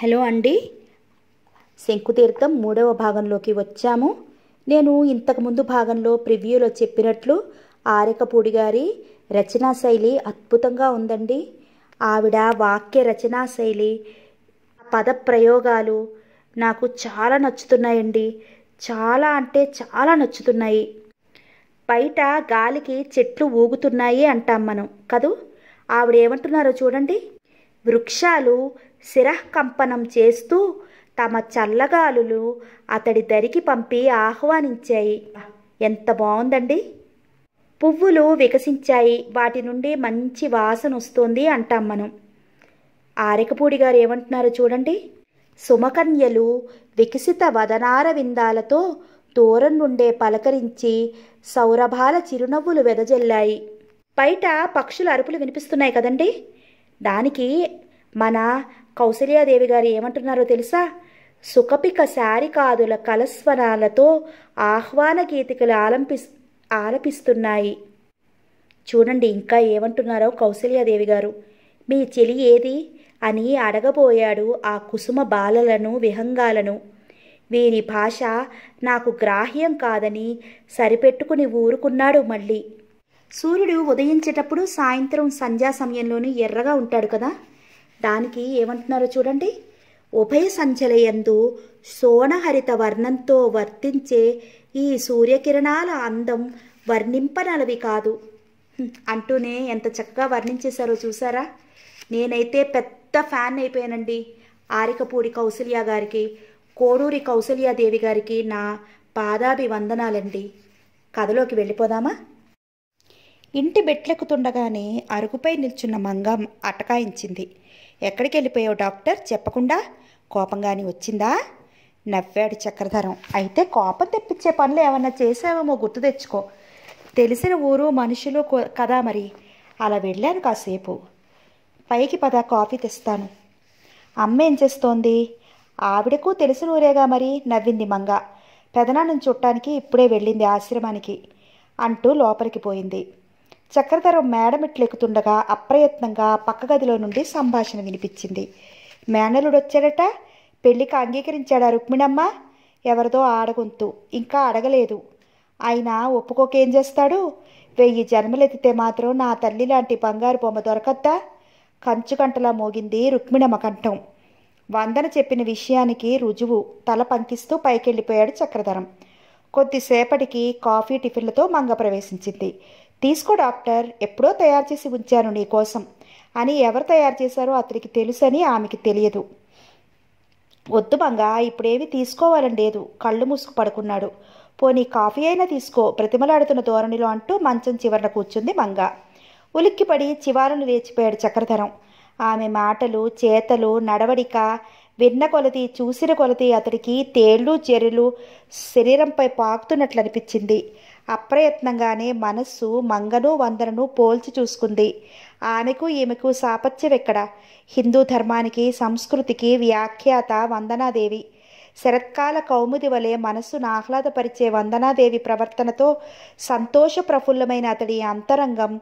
hello అండి శంకుతీర్థం మూడవ భాగంలోకి వచ్చాము నేను ఇంతకుముందు భాగంలో ప్రివ్యూలో చెప్పినట్లు ఆరకపూడి గారి రచనా శైలి అద్భుతంగా ఉందండి ఆవిడ వాక్య రచనా శైలి పద ప్రయోగాలు నాకు చాలా నచ్చుతున్నాయండి చాలా అంటే చాలా నచ్చుతున్నాయి బయట గాలికి చెట్లు ఊగుతున్నాయి అంటాం మనం కదూ ఆవిడ ఏమంటున్నారో చూడండి వృక్షాలు శిరకంపనం చేస్తూ తమ చల్లగాలులు అతడి దరికి పంపి ఆహ్వానించాయి ఎంత బాగుందండి పువ్వులు వికసించాయి వాటి నుండి మంచి వాసన వస్తుంది అంటాం మనం ఆరికపూడి గారు ఏమంటున్నారో చూడండి సుమకన్యలు వికసిత వదనార విందాలతో దూరం నుండే పలకరించి సౌరభాల చిరునవ్వులు వెదజల్లాయి బయట పక్షుల అరుపులు వినిపిస్తున్నాయి కదండీ దానికి మన కౌశల్యాదేవి గారు ఏమంటున్నారో తెలుసా సుఖపిక శారికాదుల కలస్వరాలతో ఆహ్వాన గీతికలు ఆలంపి ఆలపిస్తున్నాయి చూడండి ఇంకా ఏమంటున్నారో కౌశల్యాదేవి గారు మీ చెలి ఏది అని అడగబోయాడు ఆ కుసుమ బాలలను విహంగాలను వీరి భాష నాకు గ్రాహ్యం కాదని సరిపెట్టుకుని ఊరుకున్నాడు మళ్ళీ సూర్యుడు ఉదయించేటప్పుడు సాయంత్రం సంధ్యా సమయంలోనూ ఎర్రగా ఉంటాడు కదా దానికి ఏమంటున్నారో చూడండి ఉభయ సంచలయందు సోనహరిత వర్ణంతో వర్తించే ఈ సూర్యకిరణాల అందం వర్ణింపనలవి కాదు అంటూనే ఎంత చక్కగా వర్ణించేశారో చూసారా నేనైతే పెద్ద ఫ్యాన్ అయిపోయానండి ఆరికపూడి కౌసల్య గారికి కోడూరి కౌసల్యాదేవి గారికి నా పాదాభివందనాలండి కథలోకి వెళ్ళిపోదామా ఇంటి బెట్లెక్కుతుండగానే అరుగుపై నిల్చున్న మంగం అటకాయించింది ఎక్కడికి వెళ్ళిపోయావు డాక్టర్ చెప్పకుండా కోపంగాని వచ్చిందా నవ్వాడు చక్రధరం అయితే కోపం తెప్పించే పనులు ఏమన్నా చేసావేమో గుర్తు తెచ్చుకో తెలిసిన ఊరు మనుషులు కదా మరి అలా వెళ్ళాను కాసేపు పైకి పద కాఫీ తెస్తాను అమ్మ ఏం చేస్తోంది ఆవిడకు తెలిసిన ఊరేగా మరి నవ్వింది మంగ పెదనాన్నను చుట్టానికి ఇప్పుడే వెళ్ళింది ఆశ్రమానికి అంటూ లోపలికి పోయింది చక్రధరం మేడమెట్లెక్కుతుండగా అప్రయత్నంగా పక్క గదిలో నుండి సంభాషణ వినిపించింది మేనలుడు వచ్చాడట పెళ్లికి అంగీకరించాడా రుక్మిణమ్మ ఎవరిదో ఆడగొంతు ఇంకా అడగలేదు ఆయన ఒప్పుకోకేం చేస్తాడు వెయ్యి జన్మలెత్తితే మాత్రం నా తల్లి లాంటి బంగారు బొమ్మ దొరకద్దా కంచుకంటలా మోగింది రుక్మిణమ్మ కంఠం వందన చెప్పిన విషయానికి రుజువు తల పంకిస్తూ పైకెళ్ళిపోయాడు చక్రధరం కొద్దిసేపటికి కాఫీ టిఫిన్లతో మంగ ప్రవేశించింది తీసుకో డాక్టర్ ఎప్పుడో తయారు చేసి ఉంచాను నీకోసం అని ఎవరు తయారు చేశారో అతనికి తెలుసని ఆమెకి తెలియదు వద్దు బంగ ఇప్పుడేమి తీసుకోవాలని లేదు కళ్ళు మూసుకు పడుకున్నాడు పోనీ కాఫీ అయినా తీసుకో ప్రతిమలాడుతున్న ధోరణిలో అంటూ మంచం చివరన కూర్చుంది మంగ ఉలిక్కిపడి చివాలను లేచిపోయాడు చక్రధరం ఆమె మాటలు చేతలు నడవడిక విన్న కొలది చూసిన కొలది అతడికి తేళ్ళు చెరులు శరీరంపై పాకుతున్నట్లు అనిపించింది అప్రయత్నంగానే మనస్సు మంగను వందనను పోల్చి చూసుకుంది ఆమెకు ఈమెకు సాపత్యమెక్కడ హిందూ ధర్మానికి సంస్కృతికి వ్యాఖ్యాత వందనాదేవి శరత్కాల కౌముది వలె మనస్సును ఆహ్లాదపరిచే వందనాదేవి ప్రవర్తనతో సంతోష ప్రఫుల్లమైన అతడి అంతరంగం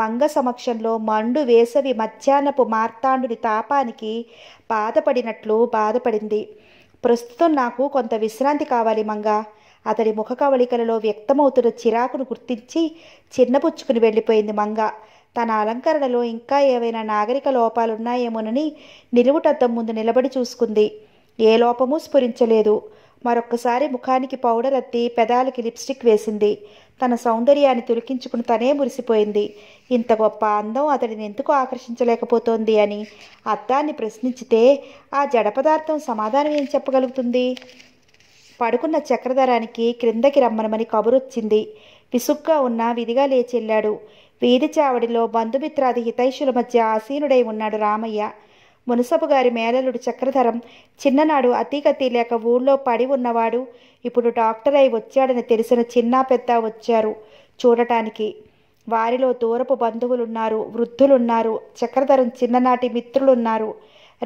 మంగ సమక్షంలో మండు వేసవి మధ్యాహ్నపు మార్తాండుని తాపానికి బాధపడినట్లు బాధపడింది ప్రస్తుతం నాకు కొంత విశ్రాంతి కావాలి మంగ అతడి ముఖ కవళికలలో వ్యక్తమవుతున్న చిరాకును గుర్తించి చిన్నపుచ్చుకుని వెళ్ళిపోయింది మంగ తన అలంకరణలో ఇంకా ఏవైనా నాగరిక లోపాలున్నాయేమోనని నిలువుటద్దం ముందు నిలబడి చూసుకుంది ఏ లోపమూ స్ఫురించలేదు మరొక్కసారి ముఖానికి పౌడర్ అత్తి పెదాలకి లిప్స్టిక్ వేసింది తన సౌందర్యాన్ని తులికించుకుని తనే మురిసిపోయింది ఇంత గొప్ప అందం అతడిని ఎందుకు ఆకర్షించలేకపోతోంది అని అద్దాన్ని ప్రశ్నించితే ఆ జడపదార్థం సమాధానం ఏం చెప్పగలుగుతుంది పడుకున్న చక్రధరానికి క్రిందకి రమ్మనమని కబురొచ్చింది విసుగ్గా ఉన్న విధిగా లేచెళ్ళాడు వీధి చావడిలో బంధుమిత్రాది హితైషుల మధ్య ఆసీనుడై ఉన్నాడు రామయ్య మునసపు గారి మేనలుడు చక్రధరం చిన్ననాడు అతీగతి లేక ఊళ్ళో పడి ఉన్నవాడు ఇప్పుడు డాక్టర్ అయి వచ్చాడని తెలిసిన చిన్న పెద్ద వచ్చారు చూడటానికి వారిలో దూరపు బంధువులున్నారు వృద్ధులున్నారు చక్రధరం చిన్ననాటి మిత్రులున్నారు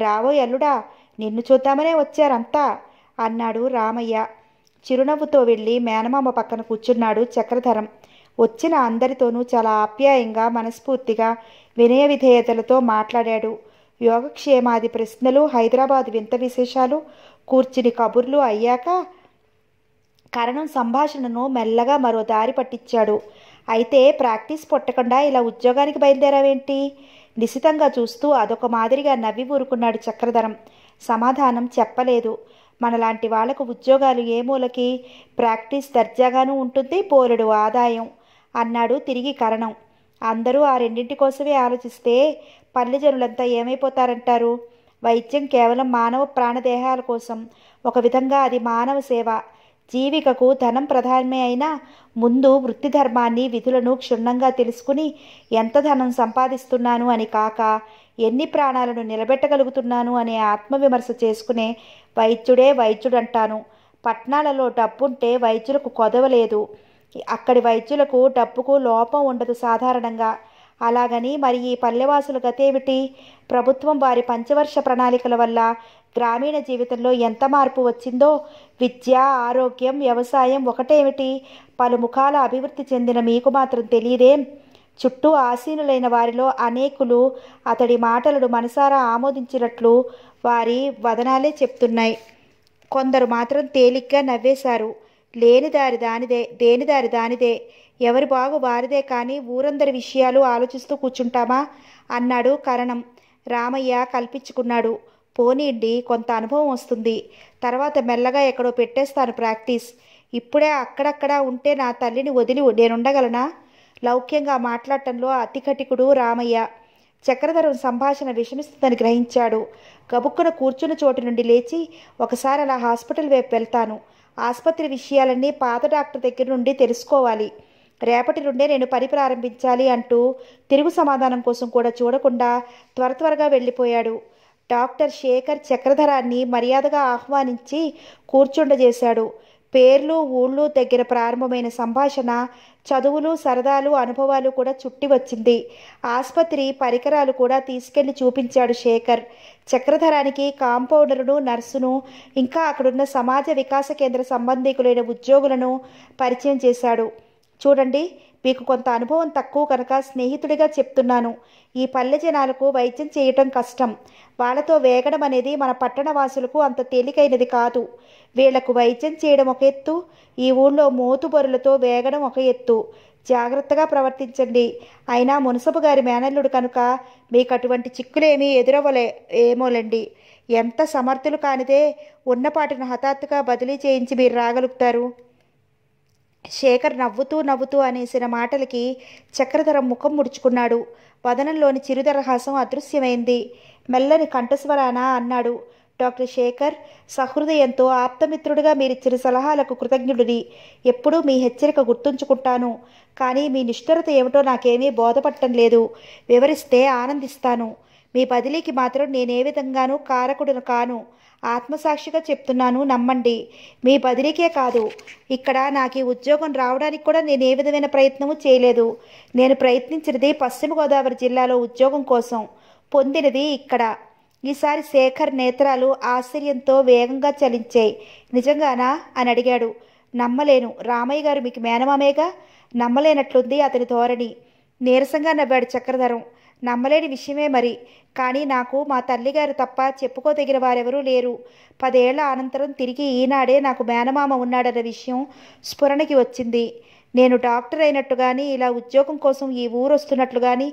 రావోయ్ అల్లుడా నిన్ను చూద్దామనే వచ్చారంతా అన్నాడు రామయ్య చిరునవ్వుతో వెళ్ళి మేనమామ పక్కన కూర్చున్నాడు చక్రధరం వచ్చిన అందరితోనూ చాలా ఆప్యాయంగా మనస్ఫూర్తిగా వినయ విధేయతలతో మాట్లాడాడు యోగక్షేమాది ప్రశ్నలు హైదరాబాద్ వింత విశేషాలు కూర్చుని కబుర్లు అయ్యాక కరణం సంభాషణను మెల్లగా మరో దారి పట్టించాడు అయితే ప్రాక్టీస్ పొట్టకుండా ఇలా ఉద్యోగానికి బయలుదేరావేంటి నిశితంగా చూస్తూ అదొక మాదిరిగా నవ్వి ఊరుకున్నాడు చక్రధరం సమాధానం చెప్పలేదు మనలాంటి వాళ్ళకు ఉద్యోగాలు ఏ మూలకి ప్రాక్టీస్ దర్జాగానూ ఉంటుంది పోరుడు ఆదాయం అన్నాడు తిరిగి కరణం అందరూ ఆ రెండింటి కోసమే ఆలోచిస్తే పల్లెజనులంతా ఏమైపోతారంటారు వైద్యం కేవలం మానవ ప్రాణదేహాల కోసం ఒక విధంగా అది మానవ సేవ జీవికకు ధనం ప్రధానమే అయినా ముందు వృత్తి ధర్మాన్ని విధులను క్షుణ్ణంగా తెలుసుకుని ఎంత ధనం సంపాదిస్తున్నాను అని కాక ఎన్ని ప్రాణాలను నిలబెట్టగలుగుతున్నాను అనే ఆత్మవిమర్శ చేసుకునే వైద్యుడే వైద్యుడంటాను పట్టణాలలో డబ్బుంటే వైద్యులకు కొదవలేదు అక్కడి వైద్యులకు డబ్బుకు లోపం ఉండదు సాధారణంగా అలాగని మరి ఈ పల్లెవాసుల గతేమిటి ప్రభుత్వం వారి పంచవర్ష ప్రణాళికల వల్ల గ్రామీణ జీవితంలో ఎంత మార్పు వచ్చిందో విద్య ఆరోగ్యం వ్యవసాయం ఒకటేమిటి పలు ముఖాల అభివృద్ధి చెందిన మీకు మాత్రం తెలియదేం చుట్టూ ఆసీనులైన వారిలో అనేకులు అతడి మాటలను మనసారా ఆమోదించినట్లు వారి వదనాలే చెప్తున్నాయి కొందరు మాత్రం తేలిగ్గా నవ్వేశారు లేనిదారి దానిదే దేనిదారి దానిదే ఎవరి బాగు వారిదే కానీ ఊరందరి విషయాలు ఆలోచిస్తూ కూర్చుంటామా అన్నాడు కరణం రామయ్య కల్పించుకున్నాడు పోనీండి కొంత అనుభవం వస్తుంది తర్వాత మెల్లగా ఎక్కడో పెట్టేస్తాను ప్రాక్టీస్ ఇప్పుడే అక్కడక్కడ ఉంటే నా తల్లిని వదిలి నేనుండగలనా లౌక్యంగా మాట్లాడటంలో అతికటికుడు రామయ్య చక్రధరం సంభాషణ విషమిస్తుందని గ్రహించాడు గబుక్కున కూర్చున్న చోటు నుండి లేచి ఒకసారి అలా హాస్పిటల్ వైపు వెళ్తాను ఆసుపత్రి విషయాలన్నీ పాత డాక్టర్ దగ్గర నుండి తెలుసుకోవాలి రేపటి నుండే నేను పని ప్రారంభించాలి అంటూ తిరుగు సమాధానం కోసం కూడా చూడకుండా త్వర త్వరగా వెళ్ళిపోయాడు డాక్టర్ శేఖర్ చక్రధరాన్ని మర్యాదగా ఆహ్వానించి కూర్చుండజేశాడు పేర్లు ఊళ్ళు దగ్గర ప్రారంభమైన సంభాషణ చదువులు సరదాలు అనుభవాలు కూడా చుట్టి వచ్చింది ఆసుపత్రి పరికరాలు కూడా తీసుకెళ్లి చూపించాడు శేఖర్ చక్రధరానికి కాంపౌండర్ను నర్సును ఇంకా అక్కడున్న సమాజ వికాస కేంద్ర సంబంధికులైన ఉద్యోగులను పరిచయం చేశాడు చూడండి మీకు కొంత అనుభవం తక్కువ కనుక స్నేహితుడిగా చెప్తున్నాను ఈ పల్లె జనాలకు వైద్యం చేయటం కష్టం వాళ్ళతో వేగడం అనేది మన పట్టణవాసులకు అంత తేలికైనది కాదు వీళ్లకు వైద్యం చేయడం ఒక ఎత్తు ఈ ఊళ్ళో మోతుబరులతో వేగడం ఒక ఎత్తు జాగ్రత్తగా ప్రవర్తించండి అయినా మునసపు గారి మేనల్లుడు కనుక మీకు అటువంటి చిక్కులేమీ ఎదురవ్వలే ఏమోలండి ఎంత సమర్థులు కానిదే ఉన్నపాటిని హఠాత్తుగా బదిలీ చేయించి మీరు రాగలుగుతారు శేఖర్ నవ్వుతూ నవ్వుతూ అనేసిన మాటలకి చక్రధర ముఖం ముడుచుకున్నాడు వదనంలోని చిరుదరహాసం అదృశ్యమైంది మెల్లని కంఠస్వరానా అన్నాడు డాక్టర్ శేఖర్ సహృదయంతో ఆప్తమిత్రుడిగా మీరిచ్చిన సలహాలకు కృతజ్ఞుడిని ఎప్పుడూ మీ హెచ్చరిక గుర్తుంచుకుంటాను కానీ మీ నిష్ఠరత ఏమిటో నాకేమీ బోధపట్టం లేదు వివరిస్తే ఆనందిస్తాను మీ బదిలీకి మాత్రం నేనే విధంగానూ కారకుడును కాను ఆత్మసాక్షిగా చెప్తున్నాను నమ్మండి మీ బదిలీకే కాదు ఇక్కడ నాకు ఈ ఉద్యోగం రావడానికి కూడా నేను ఏ విధమైన ప్రయత్నము చేయలేదు నేను ప్రయత్నించినది పశ్చిమ గోదావరి జిల్లాలో ఉద్యోగం కోసం పొందినది ఇక్కడ ఈసారి శేఖర్ నేత్రాలు ఆశ్చర్యంతో వేగంగా చలించాయి నిజంగానా అని అడిగాడు నమ్మలేను రామయ్య గారు మీకు మేనమామేగా నమ్మలేనట్లుంది అతని ధోరణి నీరసంగా నవ్వాడు చక్రధరం నమ్మలేని విషయమే మరి కానీ నాకు మా తల్లిగారు తప్ప చెప్పుకోదగిన వారెవరూ లేరు పదేళ్ల అనంతరం తిరిగి ఈనాడే నాకు మేనమామ ఉన్నాడన్న విషయం స్ఫురణకి వచ్చింది నేను డాక్టర్ అయినట్టు కానీ ఇలా ఉద్యోగం కోసం ఈ ఊరు వస్తున్నట్లు కానీ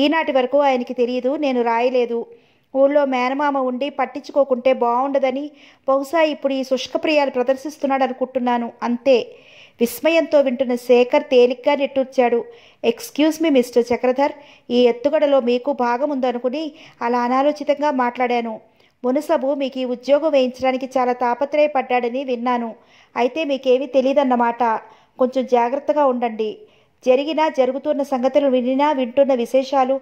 ఈనాటి వరకు ఆయనకి తెలియదు నేను రాయలేదు ఊళ్ళో మేనమామ ఉండి పట్టించుకోకుంటే బాగుండదని బహుశా ఇప్పుడు ఈ శుష్కప్రియాలు ప్రదర్శిస్తున్నాడు అనుకుంటున్నాను అంతే విస్మయంతో వింటున్న శేఖర్ తేలిగ్గా నెట్టూర్చాడు ఎక్స్క్యూజ్ మీ మిస్టర్ చక్రధర్ ఈ ఎత్తుగడలో మీకు భాగం ఉందనుకుని అలా అనాలోచితంగా మాట్లాడాను మునసబు మీకు ఈ ఉద్యోగం వేయించడానికి చాలా తాపత్రయపడ్డాడని విన్నాను అయితే మీకేమీ తెలియదన్నమాట కొంచెం జాగ్రత్తగా ఉండండి జరిగినా జరుగుతున్న సంగతులు వినినా వింటున్న విశేషాలు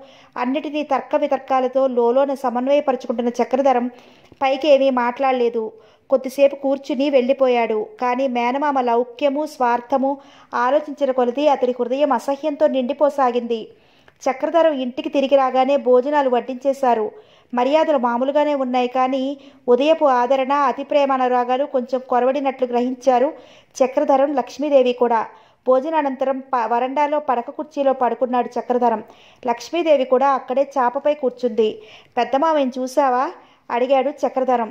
అన్నిటినీ తర్క వితర్కాలతో లోలోన సమన్వయపరుచుకుంటున్న చక్రధరం పైకి ఏమీ మాట్లాడలేదు కొద్దిసేపు కూర్చుని వెళ్ళిపోయాడు కానీ మేనమామ లౌక్యము స్వార్థము ఆలోచించిన కొలది అతడి హృదయం అసహ్యంతో నిండిపోసాగింది చక్రధరం ఇంటికి తిరిగి రాగానే భోజనాలు వడ్డించేశారు మర్యాదలు మామూలుగానే ఉన్నాయి కానీ ఉదయపు ఆదరణ అతి ప్రేమానురాగాలు కొంచెం కొరవడినట్లు గ్రహించారు చక్రధరం లక్ష్మీదేవి కూడా భోజనానంతరం ప వరండాలో పడక కుర్చీలో పడుకున్నాడు చక్రధరం లక్ష్మీదేవి కూడా అక్కడే చాపపై కూర్చుంది పెద్దమామని చూసావా అడిగాడు చక్రధరం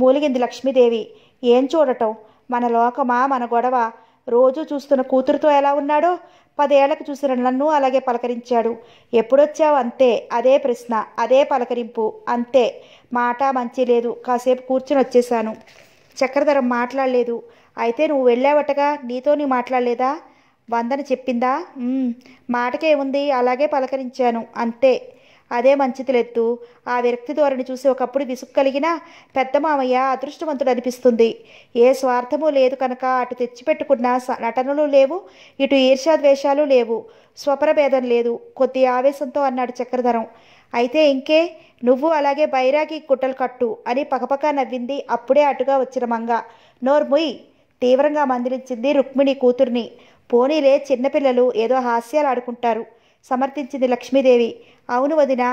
మూలిగింది లక్ష్మీదేవి ఏం చూడటం మన లోకమా మన గొడవ రోజు చూస్తున్న కూతురుతో ఎలా ఉన్నాడో పదేళ్లకు చూసిన నన్ను అలాగే పలకరించాడు ఎప్పుడొచ్చావు అంతే అదే ప్రశ్న అదే పలకరింపు అంతే మాట మంచి లేదు కాసేపు కూర్చుని వచ్చేశాను చక్రధరం మాట్లాడలేదు అయితే నువ్వు వెళ్ళావటగా నీతో నీ మాట్లాడలేదా వందన చెప్పిందా మాటకేముంది అలాగే పలకరించాను అంతే అదే మంచిదిలెత్తు ఆ వ్యక్తి ధోరణి చూసి ఒకప్పుడు విసుగు కలిగిన పెద్ద మామయ్య అదృష్టవంతుడు అనిపిస్తుంది ఏ స్వార్థము లేదు కనుక అటు తెచ్చిపెట్టుకున్న నటనలు లేవు ఇటు ఈర్ష్యాద్వేషాలు లేవు స్వపరభేదం లేదు కొద్ది ఆవేశంతో అన్నాడు చక్రధరం అయితే ఇంకే నువ్వు అలాగే బైరాకి గుట్టలు కట్టు అని పకపక నవ్వింది అప్పుడే అటుగా వచ్చిన మంగ నోర్ముయ్ తీవ్రంగా మందిరించింది రుక్మిణి కూతుర్ని పోనీలే చిన్నపిల్లలు ఏదో హాస్యాలు ఆడుకుంటారు సమర్థించింది లక్ష్మీదేవి అవును వదిన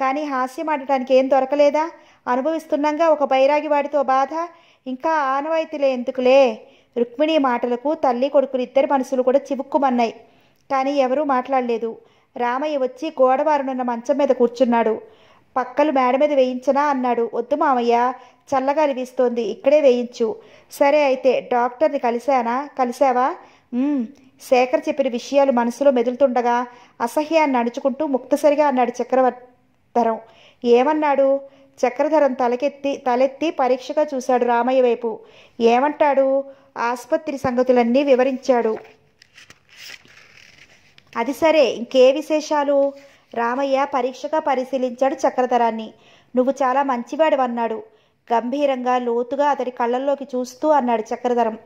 కానీ హాస్యం ఆడటానికి ఏం దొరకలేదా అనుభవిస్తున్నాగా ఒక బైరాగి వాడితో బాధ ఇంకా ఆనవాయితీలే ఎందుకులే రుక్మిణి మాటలకు తల్లి కొడుకులు ఇద్దరి మనసులు కూడా చివుక్కుమన్నాయి కానీ ఎవరూ మాట్లాడలేదు రామయ్య వచ్చి గోడవారునున్న మంచం మీద కూర్చున్నాడు పక్కలు మేడ మీద వేయించనా అన్నాడు వద్దు మామయ్య చల్లగా అనిపిస్తోంది ఇక్కడే వేయించు సరే అయితే డాక్టర్ని కలిశానా కలిశావా శేఖర్ చెప్పిన విషయాలు మనసులో మెదులుతుండగా అసహ్యాన్ని నడుచుకుంటూ ముక్తసరిగా అన్నాడు చక్రవర్ధరం ఏమన్నాడు చక్రధరం తలకెత్తి తలెత్తి పరీక్షగా చూశాడు రామయ్య వైపు ఏమంటాడు ఆసుపత్రి సంగతులన్నీ వివరించాడు అది సరే ఇంకే విశేషాలు రామయ్య పరీక్షగా పరిశీలించాడు చక్రధరాన్ని నువ్వు చాలా మంచివాడు అన్నాడు గంభీరంగా లోతుగా అతడి కళ్ళల్లోకి చూస్తూ అన్నాడు చక్రధరం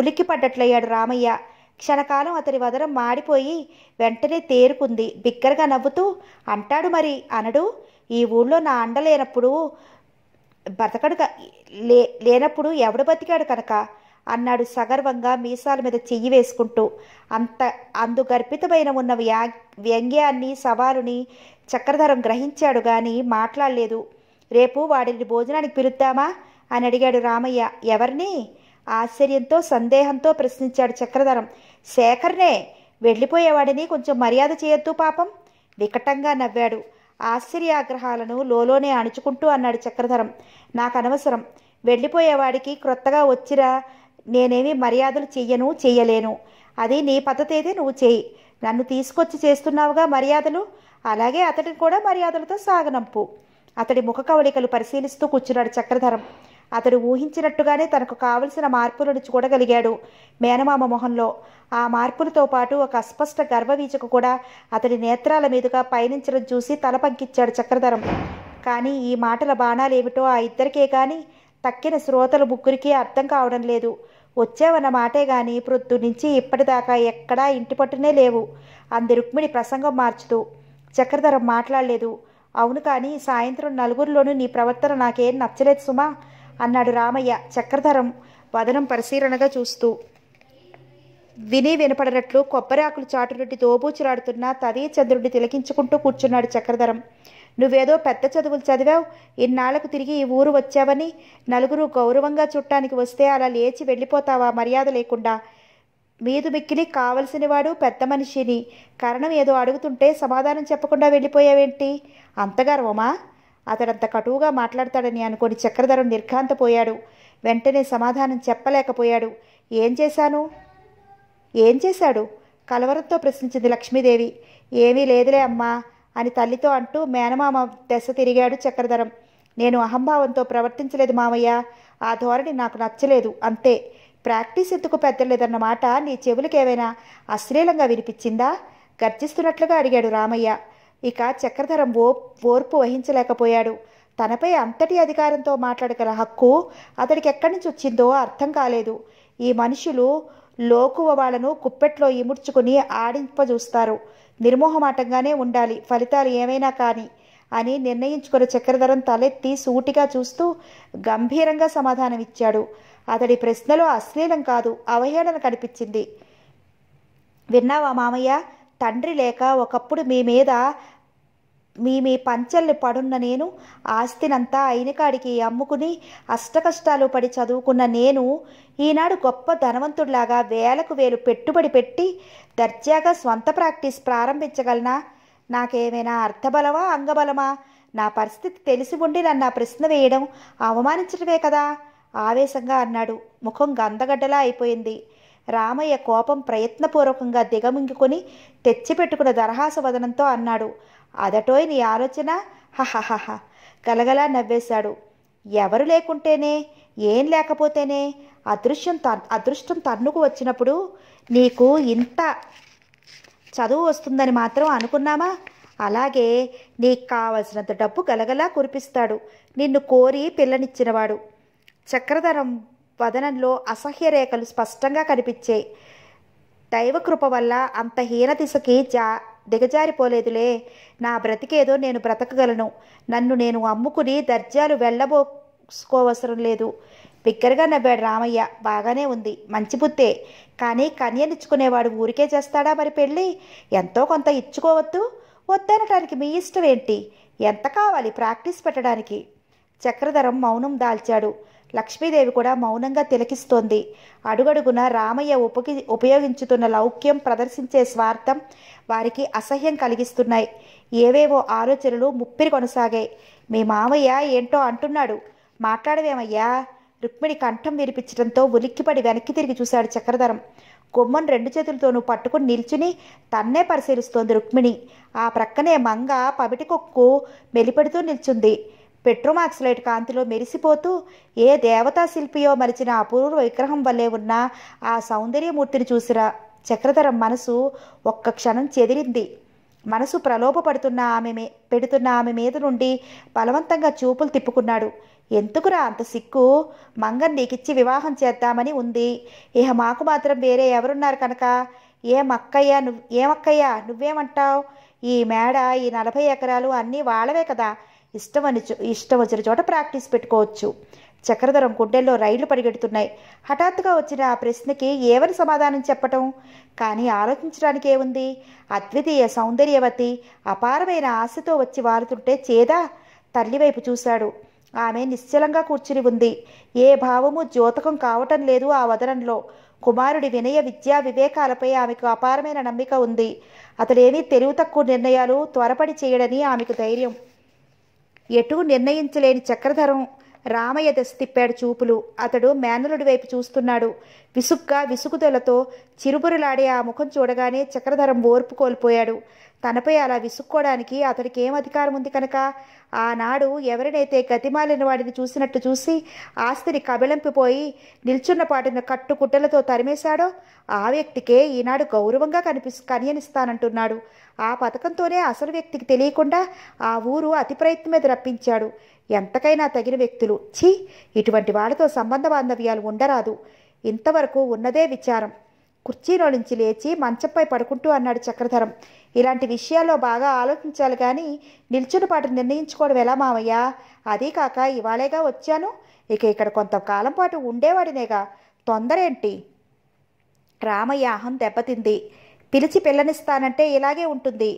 ఉలిక్కిపడ్డట్లయ్యాడు రామయ్య క్షణకాలం అతని వదనం మాడిపోయి వెంటనే తేరుకుంది బిక్కరగా నవ్వుతూ అంటాడు మరి అనడు ఈ ఊళ్ళో నా అండ లేనప్పుడు బ్రతకడు లే లేనప్పుడు ఎవడు బతికాడు కనుక అన్నాడు సగర్వంగా మీసాల మీద చెయ్యి వేసుకుంటూ అంత అందు గర్భితమైన ఉన్న వ్యా వ్యంగ్యాన్ని సవాలుని చక్రధరం గ్రహించాడు కానీ మాట్లాడలేదు రేపు వాడిని భోజనానికి పిలుద్దామా అని అడిగాడు రామయ్య ఎవరిని ఆశ్చర్యంతో సందేహంతో ప్రశ్నించాడు చక్రధరం శేఖర్నే వెళ్ళిపోయేవాడిని కొంచెం మర్యాద చేయొద్దు పాపం వికటంగా నవ్వాడు ఆశ్చర్యాగ్రహాలను లోలోనే అణుచుకుంటూ అన్నాడు చక్రధరం నాకు అనవసరం వెళ్ళిపోయేవాడికి క్రొత్తగా వచ్చిరా నేనేమి మర్యాదలు చెయ్యను చెయ్యలేను అది నీ పద్ధతి నువ్వు చేయి నన్ను తీసుకొచ్చి చేస్తున్నావుగా మర్యాదలు అలాగే అతడిని కూడా మర్యాదలతో సాగనంపు అతడి ముఖ కవళికలు పరిశీలిస్తూ కూర్చున్నాడు చక్రధరం అతడు ఊహించినట్టుగానే తనకు కావలసిన మార్పులను చూడగలిగాడు మేనమామ మొహంలో ఆ మార్పులతో పాటు ఒక అస్పష్ట గర్వవీచకు కూడా అతడి నేత్రాల మీదుగా పయనించడం చూసి తల పంకిచ్చాడు చక్రధరం కానీ ఈ మాటల బాణాలేమిటో ఆ ఇద్దరికే కానీ తక్కిన శ్రోతల ముగ్గురికి అర్థం కావడం లేదు వచ్చావన్న మాటే గాని ప్రొద్దు నుంచి ఇప్పటిదాకా ఎక్కడా ఇంటి పట్టునే లేవు అంది రుక్మిణి ప్రసంగం మార్చుతూ చక్రధరం మాట్లాడలేదు అవును కానీ సాయంత్రం నలుగురిలోనూ నీ ప్రవర్తన నాకేం నచ్చలేదు సుమా అన్నాడు రామయ్య చక్రధరం వదనం పరిశీలనగా చూస్తూ విని వినపడినట్లు కొబ్బరాకులు చాటు నుండి దోబూచులాడుతున్న తదే చంద్రుడిని తిలకించుకుంటూ కూర్చున్నాడు చక్రధరం నువ్వేదో పెద్ద చదువులు చదివావు ఇన్నాళ్లకు తిరిగి ఈ ఊరు వచ్చావని నలుగురు గౌరవంగా చుట్టానికి వస్తే అలా లేచి వెళ్ళిపోతావా మర్యాద లేకుండా మీదు మిక్కిలి కావలసినవాడు పెద్ద మనిషిని కారణం ఏదో అడుగుతుంటే సమాధానం చెప్పకుండా వెళ్ళిపోయావేంటి గర్వమా అతడంత కటువుగా మాట్లాడతాడని అనుకుని చక్రధరం నిర్ఘాంతపోయాడు వెంటనే సమాధానం చెప్పలేకపోయాడు ఏం చేశాను ఏం చేశాడు కలవరంతో ప్రశ్నించింది లక్ష్మీదేవి ఏమీ లేదులే అమ్మా అని తల్లితో అంటూ మేనమామ దశ తిరిగాడు చక్రధరం నేను అహంభావంతో ప్రవర్తించలేదు మామయ్య ఆ ధోరణి నాకు నచ్చలేదు అంతే ప్రాక్టీస్ ఎందుకు పెద్దలేదన్నమాట నీ చెవులకేమైనా అశ్లీలంగా వినిపించిందా గర్జిస్తున్నట్లుగా అడిగాడు రామయ్య ఇక చక్రధరం ఓ ఓర్పు వహించలేకపోయాడు తనపై అంతటి అధికారంతో మాట్లాడగల హక్కు అతడికి ఎక్కడి నుంచి వచ్చిందో అర్థం కాలేదు ఈ మనుషులు లోకువ వాళ్లను కుప్పెట్లో ఇముడ్చుకుని ఆడింపజూస్తారు నిర్మోహమాటంగానే ఉండాలి ఫలితాలు ఏమైనా కానీ అని నిర్ణయించుకున్న చక్రధరం తలెత్తి సూటిగా చూస్తూ గంభీరంగా సమాధానమిచ్చాడు అతడి ప్రశ్నలో అశ్లీలం కాదు అవహేళన కనిపించింది విన్నావా మామయ్య తండ్రి లేక ఒకప్పుడు మీ మీద మీ మీ పంచల్ని పడున్న నేను ఆస్తినంతా అయినకాడికి అమ్ముకుని అష్టకష్టాలు పడి చదువుకున్న నేను ఈనాడు గొప్ప ధనవంతుడిలాగా వేలకు వేలు పెట్టుబడి పెట్టి దర్జాగా స్వంత ప్రాక్టీస్ ప్రారంభించగలనా నాకేమైనా అర్థబలమా అంగబలమా నా పరిస్థితి తెలిసి ఉండి నన్ను ప్రశ్న వేయడం అవమానించడమే కదా ఆవేశంగా అన్నాడు ముఖం గందగడ్డలా అయిపోయింది రామయ్య కోపం ప్రయత్నపూర్వకంగా దిగమింగుకొని తెచ్చిపెట్టుకున్న దరహాస వదనంతో అన్నాడు అదటోయ్ నీ ఆలోచన హహహహ గలగలా నవ్వేశాడు ఎవరు లేకుంటేనే ఏం లేకపోతేనే అదృశ్యం త అదృష్టం తన్నుకు వచ్చినప్పుడు నీకు ఇంత చదువు వస్తుందని మాత్రం అనుకున్నామా అలాగే నీకు కావలసినంత డబ్బు గలగలా కురిపిస్తాడు నిన్ను కోరి పిల్లనిచ్చినవాడు చక్రధరం వదనంలో అసహ్య రేఖలు స్పష్టంగా కనిపించాయి దైవకృప వల్ల అంత హీన దిశకి జా దిగజారిపోలేదులే నా బ్రతికేదో నేను బ్రతకగలను నన్ను నేను అమ్ముకుని దర్జాలు వెళ్ళబోసుకోవసరం లేదు బిగ్గరగా నవ్వాడు రామయ్య బాగానే ఉంది మంచి బుద్ధే కానీ కన్యనిచ్చుకునేవాడు ఊరికే చేస్తాడా మరి పెళ్ళి ఎంతో కొంత ఇచ్చుకోవద్దు వద్దనటానికి మీ ఇష్టం ఏంటి ఎంత కావాలి ప్రాక్టీస్ పెట్టడానికి చక్రధరం మౌనం దాల్చాడు లక్ష్మీదేవి కూడా మౌనంగా తిలకిస్తోంది అడుగడుగున రామయ్య ఉపకి ఉపయోగించుతున్న లౌక్యం ప్రదర్శించే స్వార్థం వారికి అసహ్యం కలిగిస్తున్నాయి ఏవేవో ఆలోచనలు ముప్పిరి కొనసాగాయి మీ మామయ్య ఏంటో అంటున్నాడు మాట్లాడవేమయ్యా రుక్మిణి కంఠం విరిపించడంతో ఉలిక్కిపడి వెనక్కి తిరిగి చూశాడు చక్రధరం గుమ్మను రెండు చేతులతోనూ పట్టుకుని నిల్చుని తన్నే పరిశీలిస్తోంది రుక్మిణి ఆ ప్రక్కనే మంగ పవిటికొక్కు మెలిపెడుతూ నిల్చుంది పెట్రోమాక్సిలైట్ కాంతిలో మెరిసిపోతూ ఏ దేవతా శిల్పియో మలిచిన అపూర్వ విగ్రహం వల్లే ఉన్న ఆ సౌందర్యమూర్తిని చూసిరా చక్రధరం మనసు ఒక్క క్షణం చెదిరింది మనసు ప్రలోభపడుతున్న ఆమె పెడుతున్న ఆమె మీద నుండి బలవంతంగా చూపులు తిప్పుకున్నాడు ఎందుకురా అంత సిక్కు మంగన్ నీకిచ్చి వివాహం చేద్దామని ఉంది ఇహ మాకు మాత్రం వేరే ఎవరున్నారు కనుక ఏమక్కయ్యా నువ్వు ఏమక్కయ్యా నువ్వేమంటావు ఈ మేడ ఈ నలభై ఎకరాలు అన్నీ వాళ్ళవే కదా ఇష్టమని ఇష్టం వచ్చిన చోట ప్రాక్టీస్ పెట్టుకోవచ్చు చక్రధరం గుండెల్లో రైళ్లు పరిగెడుతున్నాయి హఠాత్తుగా వచ్చిన ఆ ప్రశ్నకి ఏమని సమాధానం చెప్పటం కానీ ఆలోచించడానికి ఏముంది అద్వితీయ సౌందర్యవతి అపారమైన ఆశతో వచ్చి వారుతుంటే చేదా తల్లివైపు చూశాడు ఆమె నిశ్చలంగా కూర్చుని ఉంది ఏ భావము జ్యోతకం కావటం లేదు ఆ వదనంలో కుమారుడి వినయ విద్యా వివేకాలపై ఆమెకు అపారమైన నమ్మిక ఉంది అతడేమీ తెలివి తక్కువ నిర్ణయాలు త్వరపడి చేయడని ఆమెకు ధైర్యం ఎటూ నిర్ణయించలేని చక్రధరం రామయ్య దశ తిప్పాడు చూపులు అతడు మేనలుడి వైపు చూస్తున్నాడు విసుగ్గా విసుగుదలతో చిరుబురులాడే ఆ ముఖం చూడగానే చక్రధరం ఓర్పు కోల్పోయాడు తనపై అలా విసుక్కోవడానికి అతడికి ఏం అధికారం ఉంది కనుక ఆనాడు ఎవరినైతే గతిమాలిన వాడిని చూసినట్టు చూసి ఆస్తిని కబిళంపిపోయి నిల్చున్న పాటిన కట్టుకుట్టెలతో తరిమేశాడో ఆ వ్యక్తికే ఈనాడు గౌరవంగా కనిపి కనియనిస్తానంటున్నాడు ఆ పథకంతోనే అసలు వ్యక్తికి తెలియకుండా ఆ ఊరు అతి ప్రయత్నం మీద రప్పించాడు ఎంతకైనా తగిన వ్యక్తులు ఛీ ఇటువంటి వాళ్ళతో సంబంధ బాంధవ్యాలు ఉండరాదు ఇంతవరకు ఉన్నదే విచారం కుర్చీలో నుంచి లేచి మంచంపై పడుకుంటూ అన్నాడు చక్రధరం ఇలాంటి విషయాల్లో బాగా ఆలోచించాలి కానీ నిల్చుని పాటు నిర్ణయించుకోవడం ఎలా మామయ్య అదీ కాక ఇవాళేగా వచ్చాను ఇక ఇక్కడ కొంతకాలం పాటు ఉండేవాడినేగా తొందర ఏంటి రామయ్య అహం దెబ్బతింది పిలిచి పిల్లనిస్తానంటే ఇలాగే ఉంటుంది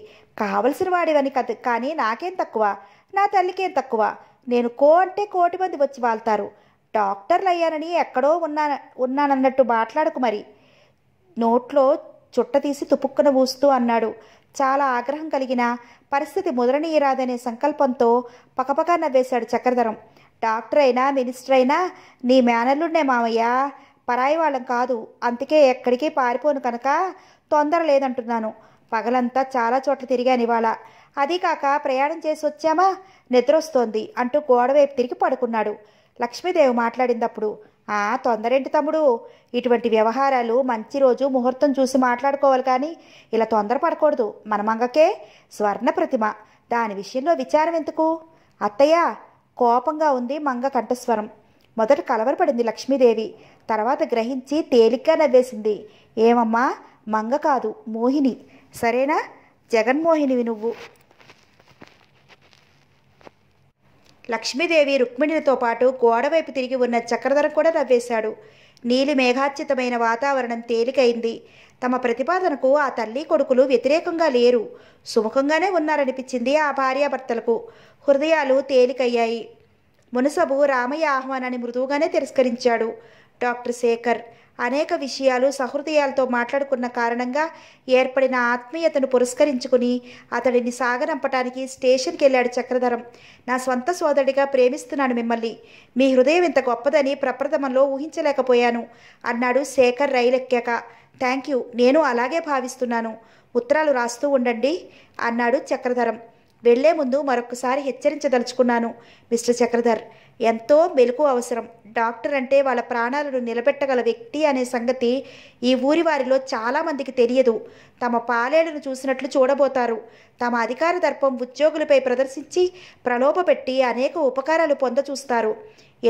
కావలసిన వాడివని కథ కానీ నాకేం తక్కువ నా తల్లికేం తక్కువ నేను కో అంటే కోటి మంది వచ్చి వాళ్తారు డాక్టర్లు అయ్యానని ఎక్కడో ఉన్నా ఉన్నానన్నట్టు మాట్లాడకు మరి నోట్లో చుట్ట తీసి తుపుక్కున పూస్తూ అన్నాడు చాలా ఆగ్రహం కలిగిన పరిస్థితి ముదరనీయరాదనే సంకల్పంతో పకపక నవ్వేశాడు చక్రధరం డాక్టర్ అయినా మినిస్టర్ అయినా నీ మేనర్లుండే మామయ్య పరాయి వాళ్ళం కాదు అందుకే ఎక్కడికి పారిపోను కనుక తొందర లేదంటున్నాను పగలంతా చాలా చోట్ల తిరిగాను ఇవాళ అది కాక ప్రయాణం చేసి వచ్చామా నిద్ర వస్తోంది అంటూ గోడవైపు తిరిగి పడుకున్నాడు లక్ష్మీదేవి మాట్లాడిందప్పుడు తొందరేంటి తమ్ముడు ఇటువంటి వ్యవహారాలు మంచి రోజు ముహూర్తం చూసి మాట్లాడుకోవాలి కానీ ఇలా తొందరపడకూడదు మన మంగకే స్వర్ణ ప్రతిమ దాని విషయంలో విచారం ఎందుకు అత్తయ్య కోపంగా ఉంది మంగ కంఠస్వరం మొదట కలవరపడింది లక్ష్మీదేవి తర్వాత గ్రహించి తేలిగ్గా నవ్వేసింది ఏమమ్మా మంగ కాదు మోహిని సరేనా జగన్మోహినివి నువ్వు లక్ష్మీదేవి రుక్మిణితో పాటు గోడవైపు తిరిగి ఉన్న చక్రధర కూడా నవ్వేశాడు నీలి మేఘార్చితమైన వాతావరణం తేలికైంది తమ ప్రతిపాదనకు ఆ తల్లి కొడుకులు వ్యతిరేకంగా లేరు సుముఖంగానే ఉన్నారనిపించింది ఆ భార్యాభర్తలకు హృదయాలు తేలికయ్యాయి మునసబు రామయ్య ఆహ్వానాన్ని మృదువుగానే తిరస్కరించాడు డాక్టర్ శేఖర్ అనేక విషయాలు సహృదయాలతో మాట్లాడుకున్న కారణంగా ఏర్పడిన ఆత్మీయతను పురస్కరించుకుని అతడిని సాగనంపటానికి స్టేషన్కి వెళ్ళాడు చక్రధరం నా స్వంత సోదరుడిగా ప్రేమిస్తున్నాను మిమ్మల్ని మీ హృదయం ఇంత గొప్పదని ప్రప్రథమంలో ఊహించలేకపోయాను అన్నాడు శేఖర్ రైలెక్కాక థ్యాంక్ యూ నేను అలాగే భావిస్తున్నాను ఉత్తరాలు రాస్తూ ఉండండి అన్నాడు చక్రధరం వెళ్లే ముందు మరొకసారి హెచ్చరించదలుచుకున్నాను మిస్టర్ చక్రధర్ ఎంతో మెలకు అవసరం డాక్టర్ అంటే వాళ్ళ ప్రాణాలను నిలబెట్టగల వ్యక్తి అనే సంగతి ఈ ఊరి వారిలో చాలామందికి తెలియదు తమ పాలేలను చూసినట్లు చూడబోతారు తమ అధికార దర్పం ఉద్యోగులపై ప్రదర్శించి ప్రలోభపెట్టి అనేక ఉపకారాలు పొందచూస్తారు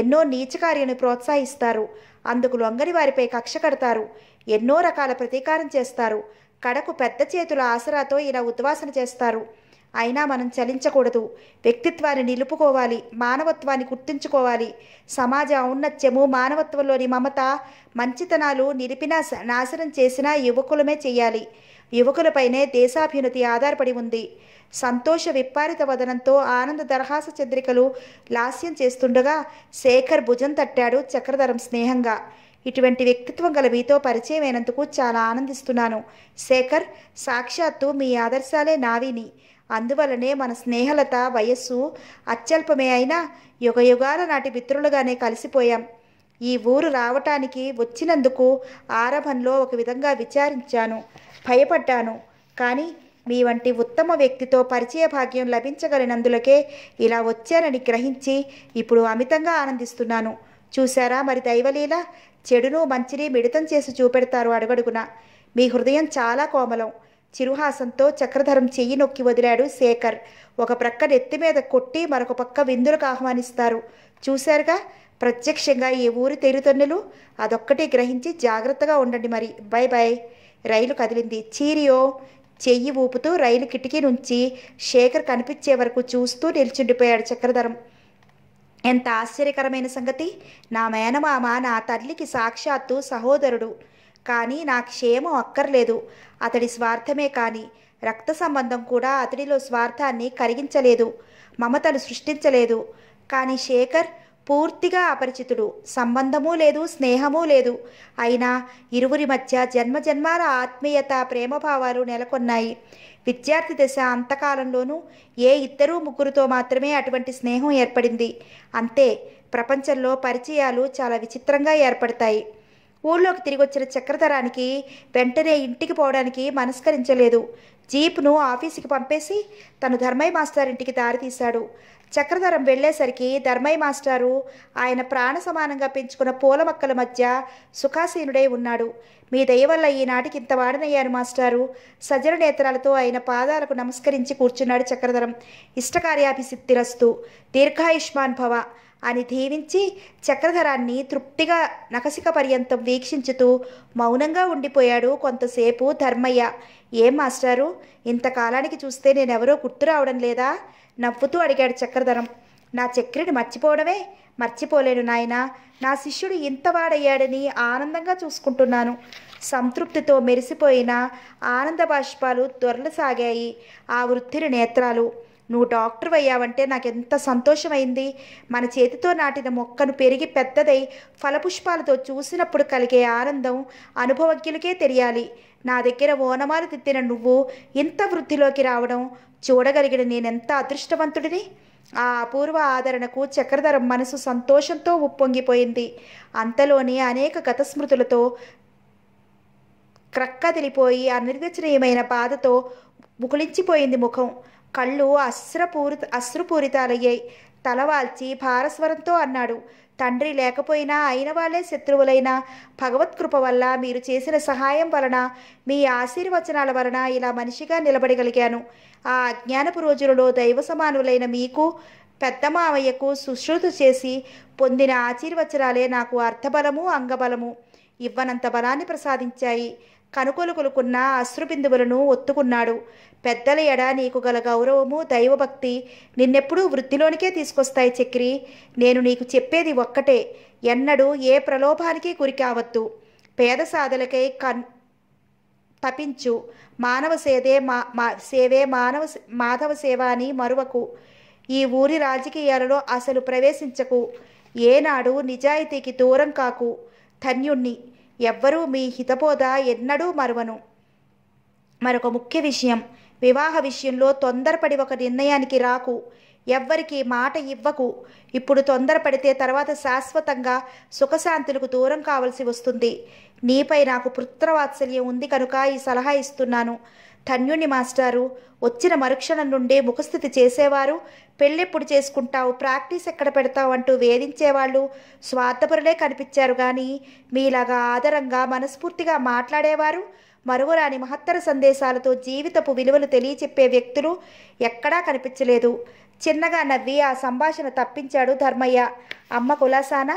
ఎన్నో నీచకార్యను ప్రోత్సహిస్తారు అందుకు లొంగని వారిపై కక్ష కడతారు ఎన్నో రకాల ప్రతీకారం చేస్తారు కడకు పెద్ద చేతుల ఆసరాతో ఇలా ఉద్వాసన చేస్తారు అయినా మనం చలించకూడదు వ్యక్తిత్వాన్ని నిలుపుకోవాలి మానవత్వాన్ని గుర్తించుకోవాలి సమాజ ఔన్నత్యము మానవత్వంలోని మమత మంచితనాలు నిలిపినా నాశనం చేసినా యువకులమే చేయాలి యువకులపైనే దేశాభ్యున్నతి ఆధారపడి ఉంది సంతోష విప్పారిత వదనంతో ఆనంద దరహాస చంద్రికలు లాస్యం చేస్తుండగా శేఖర్ భుజం తట్టాడు చక్రధరం స్నేహంగా ఇటువంటి వ్యక్తిత్వం గల మీతో పరిచయమైనందుకు చాలా ఆనందిస్తున్నాను శేఖర్ సాక్షాత్తు మీ ఆదర్శాలే నావిని అందువలనే మన స్నేహలత వయస్సు అత్యల్పమే అయినా యుగయుగాల నాటి మిత్రులుగానే కలిసిపోయాం ఈ ఊరు రావటానికి వచ్చినందుకు ఆరంభంలో ఒక విధంగా విచారించాను భయపడ్డాను కానీ మీ వంటి ఉత్తమ వ్యక్తితో పరిచయ భాగ్యం లభించగలిగినందులకే ఇలా వచ్చానని గ్రహించి ఇప్పుడు అమితంగా ఆనందిస్తున్నాను చూశారా మరి దైవలీల చెడును మంచిని మిడితం చేసి చూపెడతారు అడుగడుగున మీ హృదయం చాలా కోమలం చిరుహాసంతో చక్రధరం చెయ్యి నొక్కి వదిలాడు శేఖర్ ఒక ప్రక్క నెత్తి మీద కొట్టి మరొక పక్క విందులకు ఆహ్వానిస్తారు చూశారుగా ప్రత్యక్షంగా ఈ ఊరి తెరుతొన్నెలు అదొక్కటి గ్రహించి జాగ్రత్తగా ఉండండి మరి బై బై రైలు కదిలింది చీరియో చెయ్యి ఊపుతూ రైలు కిటికీ నుంచి శేఖర్ కనిపించే వరకు చూస్తూ నిల్చుండిపోయాడు చక్రధరం ఎంత ఆశ్చర్యకరమైన సంగతి నా మేనమామ నా తల్లికి సాక్షాత్తు సహోదరుడు కానీ నా క్షేమం అక్కర్లేదు అతడి స్వార్థమే కానీ రక్త సంబంధం కూడా అతడిలో స్వార్థాన్ని కరిగించలేదు మమతను సృష్టించలేదు కానీ శేఖర్ పూర్తిగా అపరిచితుడు సంబంధమూ లేదు స్నేహమూ లేదు అయినా ఇరువురి మధ్య జన్మజన్మాల ఆత్మీయత ప్రేమభావాలు నెలకొన్నాయి విద్యార్థి దశ అంతకాలంలోనూ ఏ ఇద్దరు ముగ్గురుతో మాత్రమే అటువంటి స్నేహం ఏర్పడింది అంతే ప్రపంచంలో పరిచయాలు చాలా విచిత్రంగా ఏర్పడతాయి ఊళ్ళోకి తిరిగి వచ్చిన చక్రధరానికి వెంటనే ఇంటికి పోవడానికి మనస్కరించలేదు జీప్ను ఆఫీసుకి పంపేసి తను ధర్మయ్య మాస్టర్ ఇంటికి దారితీశాడు చక్రధరం వెళ్లేసరికి ధర్మయ్య మాస్టారు ఆయన ప్రాణ సమానంగా పెంచుకున్న పూల మొక్కల మధ్య సుఖాసీనుడై ఉన్నాడు మీ దయ వల్ల ఈనాటికి ఇంత వాడనయ్యారు మాస్టారు సజ్జన నేత్రాలతో ఆయన పాదాలకు నమస్కరించి కూర్చున్నాడు చక్రధరం ఇష్టకార్యాభిసిద్ధిరస్తు దీర్ఘాయుష్మాన్ భవ అని దీవించి చక్రధరాన్ని తృప్తిగా నకసిక పర్యంతం వీక్షించుతూ మౌనంగా ఉండిపోయాడు కొంతసేపు ధర్మయ్య ఏం మాస్టారు ఇంతకాలానికి చూస్తే నేనెవరో గుర్తు రావడం లేదా నవ్వుతూ అడిగాడు చక్రధరం నా చక్రిని మర్చిపోవడమే మర్చిపోలేను నాయన నా శిష్యుడు ఇంతవాడయ్యాడని ఆనందంగా చూసుకుంటున్నాను సంతృప్తితో మెరిసిపోయిన ఆనంద బాష్పాలు దొరలసాగాయి ఆ వృత్తిని నేత్రాలు నువ్వు డాక్టర్ అయ్యావంటే నాకు ఎంత సంతోషమైంది మన చేతితో నాటిన మొక్కను పెరిగి పెద్దదై ఫలపుష్పాలతో చూసినప్పుడు కలిగే ఆనందం అనుభవజ్ఞులకే తెలియాలి నా దగ్గర ఓనమాలు తిత్తిన నువ్వు ఇంత వృద్ధిలోకి రావడం చూడగలిగిన నేనెంత అదృష్టవంతుడిని ఆ అపూర్వ ఆదరణకు చక్రధర మనసు సంతోషంతో ఉప్పొంగిపోయింది అంతలోనే అనేక గత స్మృతులతో క్రక్కదిలిపోయి అనిర్వచనీయమైన బాధతో ముకులించిపోయింది ముఖం కళ్ళు అశ్రపూరిత అశ్రుపూరితాలయ్యాయి తలవాల్చి భారస్వరంతో అన్నాడు తండ్రి లేకపోయినా అయిన వాళ్ళే శత్రువులైనా భగవత్కృప వల్ల మీరు చేసిన సహాయం వలన మీ ఆశీర్వచనాల వలన ఇలా మనిషిగా నిలబడగలిగాను ఆ అజ్ఞానపు రోజులలో దైవ సమానులైన మీకు పెద్ద మావయ్యకు శుశ్రూత చేసి పొందిన ఆశీర్వచనాలే నాకు అర్థబలము అంగబలము ఇవ్వనంత బలాన్ని ప్రసాదించాయి కనుకొలుకొలుకున్న అశ్రుబిందువులను ఒత్తుకున్నాడు పెద్దల ఎడ నీకు గల గౌరవము దైవభక్తి నిన్నెప్పుడూ వృద్ధిలోనికే తీసుకొస్తాయి చక్రి నేను నీకు చెప్పేది ఒక్కటే ఎన్నడూ ఏ ప్రలోభానికి గురికావద్దు పేద సాధలకై కన్ తపించు మానవ సేదే మా మా సేవే మానవ మాధవ సేవ అని మరువకు ఈ ఊరి రాజకీయాలలో అసలు ప్రవేశించకు ఏనాడు నిజాయితీకి దూరం కాకు ధన్యుణ్ణి ఎవ్వరూ మీ హితబోధ ఎన్నడూ మరువను మరొక ముఖ్య విషయం వివాహ విషయంలో తొందరపడి ఒక నిర్ణయానికి రాకు ఎవ్వరికి మాట ఇవ్వకు ఇప్పుడు తొందరపడితే తర్వాత శాశ్వతంగా సుఖశాంతులకు దూరం కావలసి వస్తుంది నీపై నాకు పుత్రవాత్సల్యం ఉంది కనుక ఈ సలహా ఇస్తున్నాను ధన్యుని మాస్టారు వచ్చిన మరుక్షణం నుండే ముఖస్థితి చేసేవారు పెళ్ళెప్పుడు చేసుకుంటావు ప్రాక్టీస్ ఎక్కడ పెడతావు అంటూ వేధించేవాళ్ళు స్వార్థపరులే కనిపించారు కానీ మీలాగా ఆదరంగా మనస్ఫూర్తిగా మాట్లాడేవారు మరువురాని మహత్తర సందేశాలతో జీవితపు విలువలు తెలియచెప్పే వ్యక్తులు ఎక్కడా కనిపించలేదు చిన్నగా నవ్వి ఆ సంభాషణ తప్పించాడు ధర్మయ్య అమ్మ కులాసానా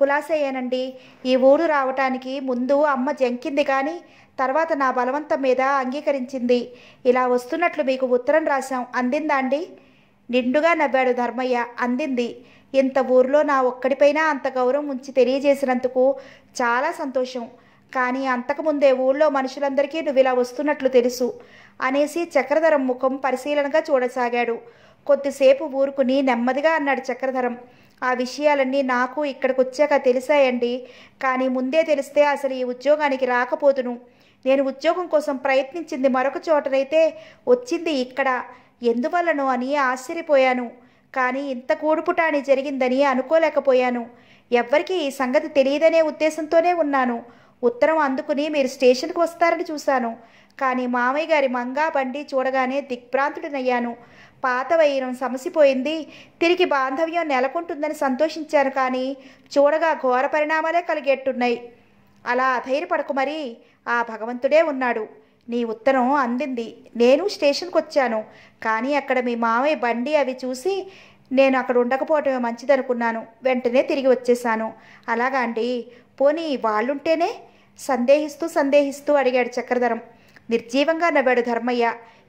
కులాసయ్యానండి ఈ ఊరు రావటానికి ముందు అమ్మ జంకింది కానీ తర్వాత నా బలవంతం మీద అంగీకరించింది ఇలా వస్తున్నట్లు మీకు ఉత్తరం రాశాం అందిందా అండి నిండుగా నవ్వాడు ధర్మయ్య అందింది ఇంత ఊర్లో నా ఒక్కడిపైన అంత గౌరవం ఉంచి తెలియజేసినందుకు చాలా సంతోషం కానీ అంతకుముందే ఊళ్ళో మనుషులందరికీ నువ్వు ఇలా వస్తున్నట్లు తెలుసు అనేసి చక్రధరం ముఖం పరిశీలనగా చూడసాగాడు కొద్దిసేపు ఊరుకుని నెమ్మదిగా అన్నాడు చక్రధరం ఆ విషయాలన్నీ నాకు ఇక్కడికి వచ్చాక తెలిసాయండి కానీ ముందే తెలిస్తే అసలు ఈ ఉద్యోగానికి రాకపోతును నేను ఉద్యోగం కోసం ప్రయత్నించింది మరొక చోటనైతే వచ్చింది ఇక్కడ ఎందువల్లనో అని ఆశ్చర్యపోయాను కానీ ఇంత కూడుపుటాని జరిగిందని అనుకోలేకపోయాను ఎవ్వరికీ ఈ సంగతి తెలియదనే ఉద్దేశంతోనే ఉన్నాను ఉత్తరం అందుకుని మీరు స్టేషన్కి వస్తారని చూశాను కానీ మామయ్య గారి మంగా బండి చూడగానే దిగ్భ్రాంతుడినయ్యాను పాత వైరం సమసిపోయింది తిరిగి బాంధవ్యం నెలకొంటుందని సంతోషించాను కానీ చూడగా ఘోర పరిణామాలే కలిగేట్టున్నాయి అలా అధైర్యపడకు మరి ఆ భగవంతుడే ఉన్నాడు నీ ఉత్తరం అందింది నేను స్టేషన్కి వచ్చాను కానీ అక్కడ మీ మామయ్య బండి అవి చూసి నేను అక్కడ ఉండకపోవటమే మంచిదనుకున్నాను వెంటనే తిరిగి వచ్చేసాను అలాగా అండి పోనీ వాళ్ళుంటేనే సందేహిస్తూ సందేహిస్తూ అడిగాడు చక్రధరం నిర్జీవంగా నవ్వాడు ధర్మయ్య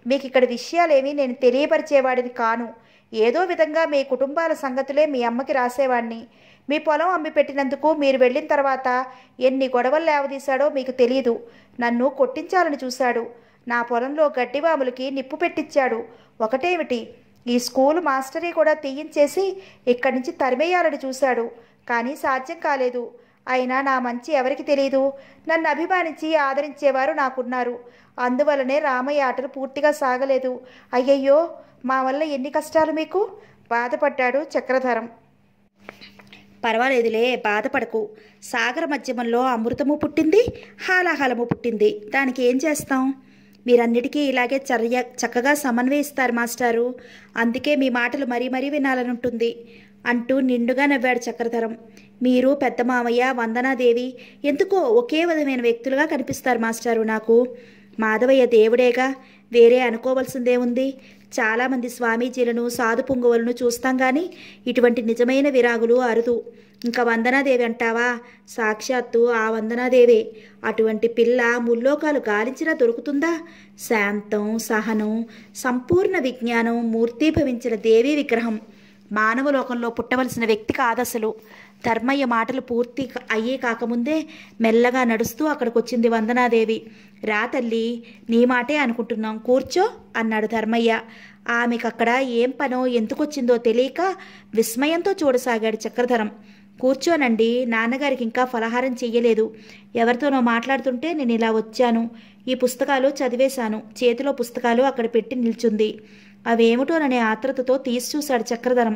మీకు ఇక్కడ విషయాలేమి నేను తెలియపరిచేవాడిని కాను ఏదో విధంగా మీ కుటుంబాల సంగతులే మీ అమ్మకి రాసేవాడిని మీ పొలం అమ్మి పెట్టినందుకు మీరు వెళ్ళిన తర్వాత ఎన్ని గొడవలు లేవదీశాడో మీకు తెలియదు నన్ను కొట్టించాలని చూశాడు నా పొలంలో గడ్డివాములకి నిప్పు పెట్టించాడు ఒకటేమిటి ఈ స్కూల్ మాస్టరీ కూడా తీయించేసి ఇక్కడి నుంచి తరిమేయాలని చూశాడు కానీ సాధ్యం కాలేదు అయినా నా మంచి ఎవరికి తెలియదు నన్ను అభిమానించి ఆదరించేవారు నాకున్నారు అందువలనే రామయ్య ఆటలు పూర్తిగా సాగలేదు అయ్యయ్యో మా వల్ల ఎన్ని కష్టాలు మీకు బాధపడ్డాడు చక్రధరం పర్వాలేదులే బాధపడకు సాగర మధ్యమంలో అమృతము పుట్టింది హాలాహలము పుట్టింది దానికి ఏం చేస్తాం మీరన్నిటికీ ఇలాగే చర్య చక్కగా సమన్వయిస్తారు మాస్టారు అందుకే మీ మాటలు మరీ మరీ వినాలనుంటుంది అంటూ నిండుగా నవ్వాడు చక్రధరం మీరు పెద్ద మామయ్య వందనాదేవి ఎందుకో ఒకే విధమైన వ్యక్తులుగా కనిపిస్తారు మాస్టారు నాకు మాధవయ్య దేవుడేగా వేరే అనుకోవలసిందే ఉంది చాలామంది స్వామీజీలను సాధు పొంగువలను చూస్తాం కానీ ఇటువంటి నిజమైన విరాగులు అరుదు ఇంకా వందనాదేవి అంటావా సాక్షాత్తు ఆ వందనాదేవే అటువంటి పిల్ల ముల్లోకాలు గాలించినా దొరుకుతుందా శాంతం సహనం సంపూర్ణ విజ్ఞానం మూర్తీభవించిన దేవీ విగ్రహం మానవలోకంలో పుట్టవలసిన వ్యక్తి కాదసలు ధర్మయ్య మాటలు పూర్తి అయ్యే కాకముందే మెల్లగా నడుస్తూ అక్కడికి వచ్చింది వందనాదేవి రాతల్లి నీ మాటే అనుకుంటున్నాం కూర్చో అన్నాడు ధర్మయ్య ఆమెకక్కడ ఏం పనో ఎందుకొచ్చిందో తెలియక విస్మయంతో చూడసాగాడు చక్రధరం కూర్చోనండి నాన్నగారికి ఇంకా ఫలహారం చెయ్యలేదు ఎవరితోనో మాట్లాడుతుంటే నేను ఇలా వచ్చాను ఈ పుస్తకాలు చదివేశాను చేతిలో పుస్తకాలు అక్కడ పెట్టి నిల్చుంది అవేమిటోననే ఆత్రతతో తీసి చూశాడు చక్రధరం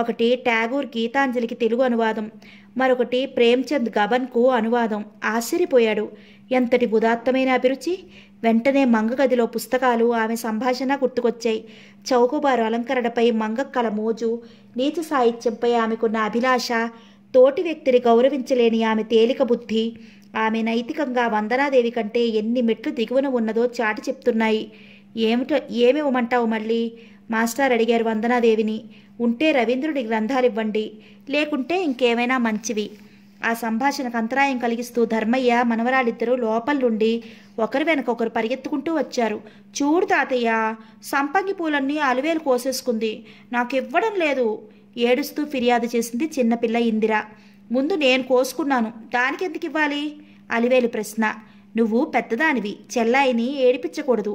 ఒకటి ట్యాగూర్ గీతాంజలికి తెలుగు అనువాదం మరొకటి ప్రేమ్చంద్ గబన్కు అనువాదం ఆశ్చర్యపోయాడు ఎంతటి ఉదాత్తమైన అభిరుచి వెంటనే మంగ గదిలో పుస్తకాలు ఆమె సంభాషణ గుర్తుకొచ్చాయి చౌకబారు అలంకరణపై మంగ కల మోజు నీచ సాహిత్యంపై ఆమెకున్న అభిలాష తోటి వ్యక్తిని గౌరవించలేని ఆమె తేలిక బుద్ధి ఆమె నైతికంగా వందనాదేవి కంటే ఎన్ని మెట్లు దిగువన ఉన్నదో చాటి చెప్తున్నాయి ఏమిటో ఏమి ఇవ్వమంటావు మళ్ళీ మాస్టర్ అడిగారు వందనాదేవిని ఉంటే రవీంద్రుడి గ్రంథాలివ్వండి లేకుంటే ఇంకేమైనా మంచివి ఆ సంభాషణకు అంతరాయం కలిగిస్తూ ధర్మయ్య మనవరాలిద్దరూ లోపలుండి ఒకరి వెనకొకరు పరిగెత్తుకుంటూ వచ్చారు చూడు తాతయ్య సంపంగి పూలన్నీ అలువేలు కోసేసుకుంది నాకు ఇవ్వడం లేదు ఏడుస్తూ ఫిర్యాదు చేసింది చిన్నపిల్ల ఇందిర ముందు నేను కోసుకున్నాను దానికి ఎందుకు ఇవ్వాలి అలివేలు ప్రశ్న నువ్వు పెద్దదానివి చెల్లాయిని ఏడిపించకూడదు